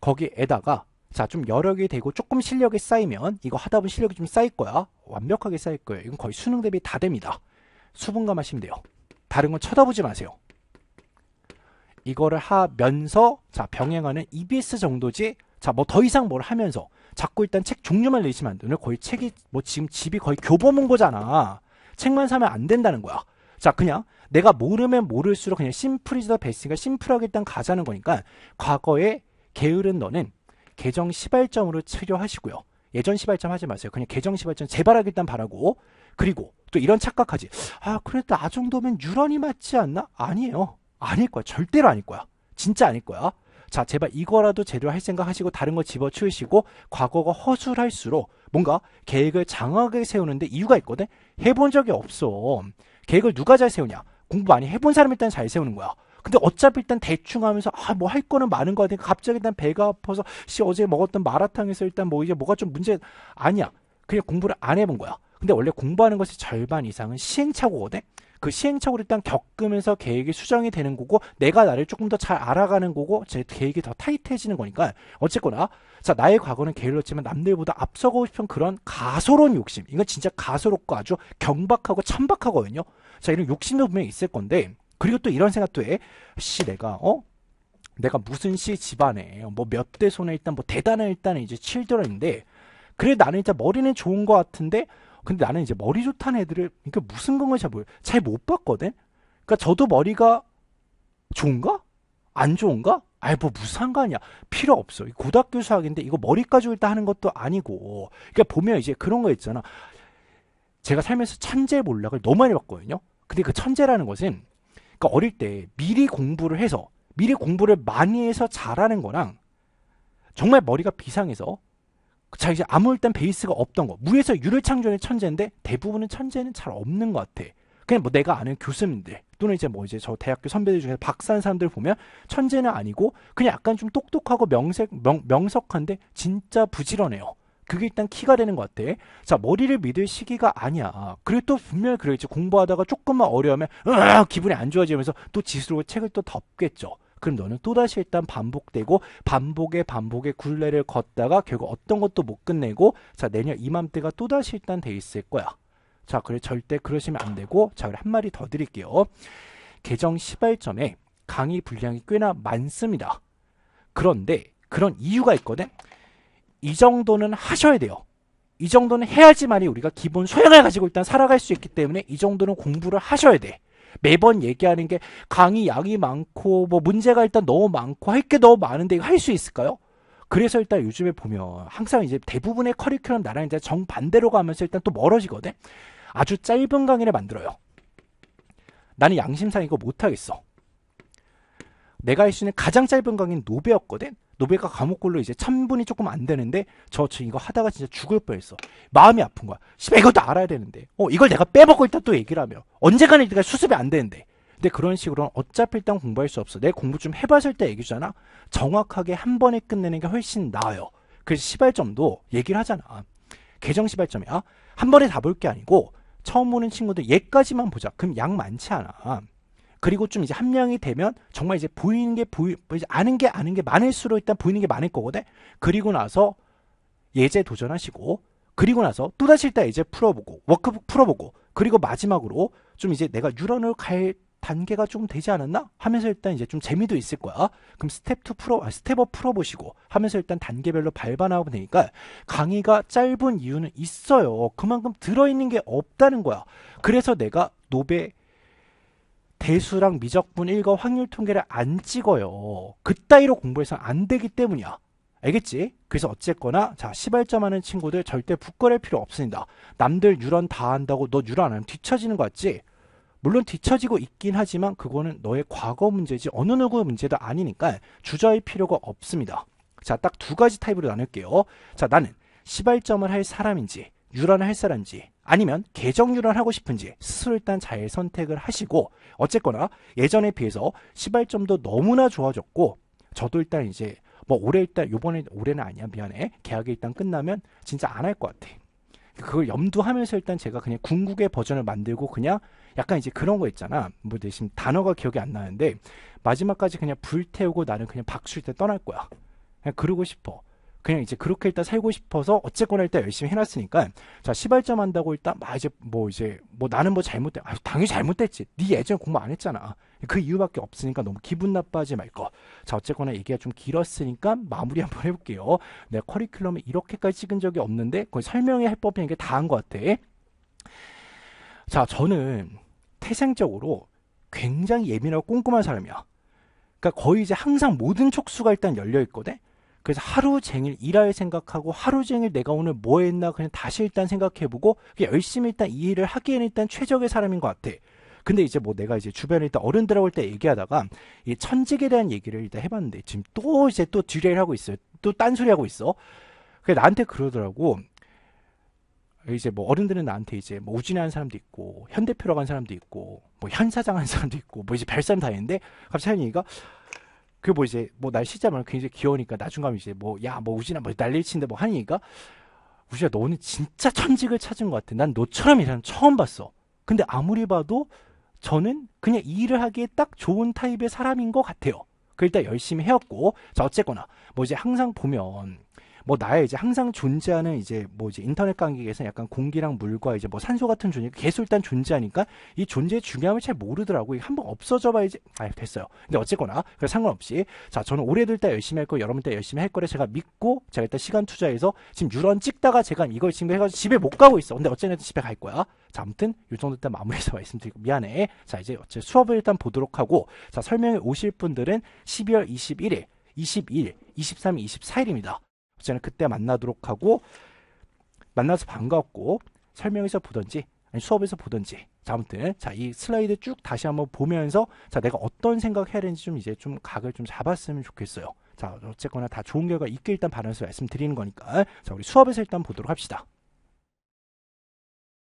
거기에다가 자좀 여력이 되고 조금 실력이 쌓이면 이거 하다 보면 실력이 좀 쌓일 거야. 완벽하게 쌓일 거예요. 이건 거의 수능 대비 다 됩니다. 수분감 하시면 돼요. 다른 건 쳐다보지 마세요. 이거를 하면서 자 병행하는 EBS 정도지 자뭐 더 이상 뭘 하면서 자꾸 일단 책 종류만 내시면 안 되는 거의 책이 뭐 지금 집이 거의 교보문 고잖아. 책만 사면 안 된다는 거야. 자 그냥 내가 모르면 모를수록 그냥 심플이즈 더 베스트가 심플하게 일단 가자는 거니까 과거에 게으른 너는 개정 시발점으로 치료하시고요. 예전 시발점 하지 마세요. 그냥 개정 시발점 재발하기 일단 바라고 그리고 또 이런 착각하지. 아 그래도 아 정도면 유런이 맞지 않나? 아니에요. 아닐 거야. 절대로 아닐 거야. 진짜 아닐 거야. 자, 제발 이거라도 재료할 생각 하시고 다른 거 집어 치우시고 과거가 허술할수록 뭔가 계획을 장하게 세우는데 이유가 있거든? 해본 적이 없어. 계획을 누가 잘 세우냐? 공부 많이 해본 사람 일단 잘 세우는 거야. 근데 어차피 일단 대충 하면서 아 뭐 할 거는 많은 거 같으니까 갑자기 일단 배가 아파서 씨 어제 먹었던 마라탕에서 일단 뭐 이제 뭐가 좀 문제 아니야. 그냥 공부를 안 해본 거야. 근데 원래 공부하는 것이 절반 이상은 시행착오거든? 그 시행착오를 일단 겪으면서 계획이 수정이 되는 거고 내가 나를 조금 더 잘 알아가는 거고 제 계획이 더 타이트해지는 거니까 어쨌거나 자 나의 과거는 게을렀지만 남들보다 앞서고 싶은 그런 가소로운 욕심 이건 진짜 가소롭고 아주 경박하고 천박하거든요 자 이런 욕심도 분명히 있을 건데 그리고 또 이런 생각도 해. 씨 내가 어 내가 무슨 씨 집안에 뭐 몇 대 손에 일단 뭐 대단한 일단 이제 칠드런인데 그래 나는 일단 머리는 좋은 것 같은데 근데 나는 이제 머리 좋다는 애들을 그러니까 무슨 건가 잘 모르. 잘못 봤거든. 그러니까 저도 머리가 좋은가? 안 좋은가? 아이 뭐 무슨 상관이야 필요 없어 고등학교 수학인데 이거 머리까지 일단 하는 것도 아니고 그러니까 보면 이제 그런 거 있잖아 제가 살면서 천재 몰락을 너무 많이 봤거든요 근데 그 천재라는 것은 그러니까 어릴 때 미리 공부를 해서 미리 공부를 많이 해서 잘하는 거랑 정말 머리가 비상해서 자 이제 아무일단 베이스가 없던 거 무에서 유를 창조하는 천재인데 대부분은 천재는 잘 없는 것 같아 그냥 뭐 내가 아는 교수님들 또는 이제 뭐 이제 저 대학교 선배들 중에 서박사한 사람들 보면 천재는 아니고 그냥 약간 좀 똑똑하고 명색 명, 명석한데 진짜 부지런해요 그게 일단 키가 되는 것 같아. 자, 머리를 믿을 시기가 아니야. 그리고 또 분명히 그러겠지. 공부하다가 조금만 어려우면, 으아! 기분이 안 좋아지면서 또 지수로 책을 또 덮겠죠. 그럼 너는 또다시 일단 반복되고 반복의 반복의 굴레를 걷다가 결국 어떤 것도 못 끝내고 자 내년 이맘때가 또다시 일단 돼 있을 거야. 자 그래 절대 그러시면 안 되고 자 그래 한 마리 더 드릴게요. 개정 시발점에 강의 분량이 꽤나 많습니다. 그런데 그런 이유가 있거든. 이 정도는 하셔야 돼요. 이 정도는 해야지만이 우리가 기본 소양을 가지고 일단 살아갈 수 있기 때문에 이 정도는 공부를 하셔야 돼. 매번 얘기하는 게 강의 양이 많고 뭐 문제가 일단 너무 많고 할 게 너무 많은데 이거 할 수 있을까요? 그래서 일단 요즘에 보면 항상 이제 대부분의 커리큘럼 나랑 이제 정반대로 가면서 일단 또 멀어지거든. 아주 짧은 강의를 만들어요. 나는 양심상 이거 못하겠어. 내가 할 수 있는 가장 짧은 강의는 노베였거든. 노베가 감옥골로 이제 3분이 조금 안 되는데 저, 저 이거 하다가 진짜 죽을 뻔했어. 마음이 아픈 거야. 씨발 이것도 알아야 되는데. 어 이걸 내가 빼먹고 일단 또 얘기를 하며 언젠가는 일가 수습이 안 되는데. 근데 그런 식으로는 어차피 일단 공부할 수 없어. 내 공부 좀 해봤을 때 얘기잖아. 주 정확하게 한 번에 끝내는 게 훨씬 나아요. 그래서 시발점도 얘기를 하잖아. 계정 시발점이야. 한 번에 다 볼 게 아니고 처음 보는 친구들 얘까지만 보자. 그럼 양 많지 않아. 그리고 좀 이제 함량이 되면 정말 이제 보이는 게 보이 아는 게 아는 게 많을수록 일단 보이는 게 많을 거거든. 그리고 나서 예제 도전하시고 그리고 나서 또다시 일단 이제 풀어보고 워크북 풀어보고 그리고 마지막으로 좀 이제 내가 유런을 갈 단계가 좀 되지 않았나 하면서 일단 이제 좀 재미도 있을 거야. 그럼 스텝 2 풀어 아, 스텝업 풀어보시고 하면서 일단 단계별로 발반하고 되니까 강의가 짧은 이유는 있어요. 그만큼 들어있는 게 없다는 거야. 그래서 내가 노베 대수랑 미적분 읽어 확률 통계를 안 찍어요. 그따위로 공부해서는 안 되기 때문이야. 알겠지? 그래서 어쨌거나 자시발점 하는 친구들 절대 부끄러울 필요 없습니다. 남들 유런 다 한다고 너 유런 안 하면 뒤처지는 거 같지? 물론 뒤처지고 있긴 하지만 그거는 너의 과거 문제지 어느 누구 의 문제도 아니니까 주저할 필요가 없습니다. 자 딱 두 가지 타입으로 나눌게요. 자 나는 시발점을 할 사람인지 유런을할 사람인지 아니면 개정률을 하고 싶은지 스스로 일단 잘 선택을 하시고 어쨌거나 예전에 비해서 시발점도 너무나 좋아졌고 저도 일단 이제 뭐 올해 일단 요번에 올해는 아니야 미안해 계약이 일단 끝나면 진짜 안 할 것 같아 그걸 염두하면서 일단 제가 그냥 궁극의 버전을 만들고 그냥 약간 이제 그런 거 있잖아. 뭐 대신 단어가 기억이 안 나는데 마지막까지 그냥 불태우고 나는 그냥 박수 때 떠날 거야. 그냥 그러고 싶어. 그냥 이제 그렇게 일단 살고 싶어서 어쨌거나 일단 열심히 해놨으니까 자 시발점 한다고 일단 막 이제 뭐 이제 뭐 나는 뭐 잘못돼 아 당연히 잘못됐지 네 예전에 공부 안 했잖아 그 이유밖에 없으니까 너무 기분 나빠하지 말거 자 어쨌거나 얘기가 좀 길었으니까 마무리 한번 해볼게요 내 커리큘럼에 이렇게까지 찍은 적이 없는데 거의 설명의 해법이 이게 다 한 것 같아 자 저는 태생적으로 굉장히 예민하고 꼼꼼한 사람이야 그러니까 거의 이제 항상 모든 촉수가 일단 열려 있거든 그래서 하루 쟁일 일할 생각하고 하루 쟁일 내가 오늘 뭐 했나 그냥 다시 일단 생각해보고 열심히 일단 이해를 하기에는 일단 최적의 사람인 것 같아. 근데 이제 뭐 내가 이제 주변에 일단 어른들하고 일단 얘기하다가 이 천직에 대한 얘기를 일단 해봤는데 지금 또 이제 또딜레이 하고 있어요. 또 딴소리 하고 있어. 그래 나한테 그러더라고. 이제 뭐 어른들은 나한테 이제 뭐우진하는 사람도 있고 현대표로고한 사람도 있고 뭐 현사장 한 사람도 있고 뭐 이제 별사람 다 있는데 갑자기 현이가 그게 뭐 이제 뭐날 시자면 굉장히 귀여우니까 나중 가면 이제 뭐 야뭐 뭐 우진아 뭐 난리 친데 뭐 하니까 우진아 너 오늘 진짜 천직을 찾은 것 같아. 난 너처럼 일하는 처음 봤어. 근데 아무리 봐도 저는 그냥 일을 하기에 딱 좋은 타입의 사람인 것 같아요. 그 일단 열심히 해왔고 자 어쨌거나 뭐 이제 항상 보면 뭐 나의 이제 항상 존재하는 이제 뭐 이제 인터넷 관객에서 약간 공기랑 물과 이제 뭐 산소 같은 존재 계속 일단 존재하니까 이 존재의 중요함을 잘 모르더라고. 이 한번 없어져 봐야 지제아 됐어요. 근데 어쨌거나 그래 상관없이 자 저는 올해들 때 열심히 할 거, 여러분 때 열심히 할 거를 제가 믿고 제가 일단 시간 투자해서 지금 유런 찍다가 제가 이걸 지금 해가지고 집에 못 가고 있어. 근데 어쨌든 집에 갈 거야. 자 아무튼 요 정도 일 마무리해서 말씀드리고 미안해. 자 이제 어째 수업을 일단 보도록 하고 자 설명에 오실 분들은 12월 21일, 22일, 23일, 24일입니다. 저는 그때 만나도록 하고 만나서 반갑고 설명에서 보든지 아니 수업에서 보든지 자 아무튼 자 이 슬라이드 쭉 다시 한번 보면서 자 내가 어떤 생각해야 되는지 좀 이제 좀 각을 좀 잡았으면 좋겠어요 자 어쨌거나 다 좋은 결과 있게 일단 발언해서 말씀드리는 거니까 자 우리 수업에서 일단 보도록 합시다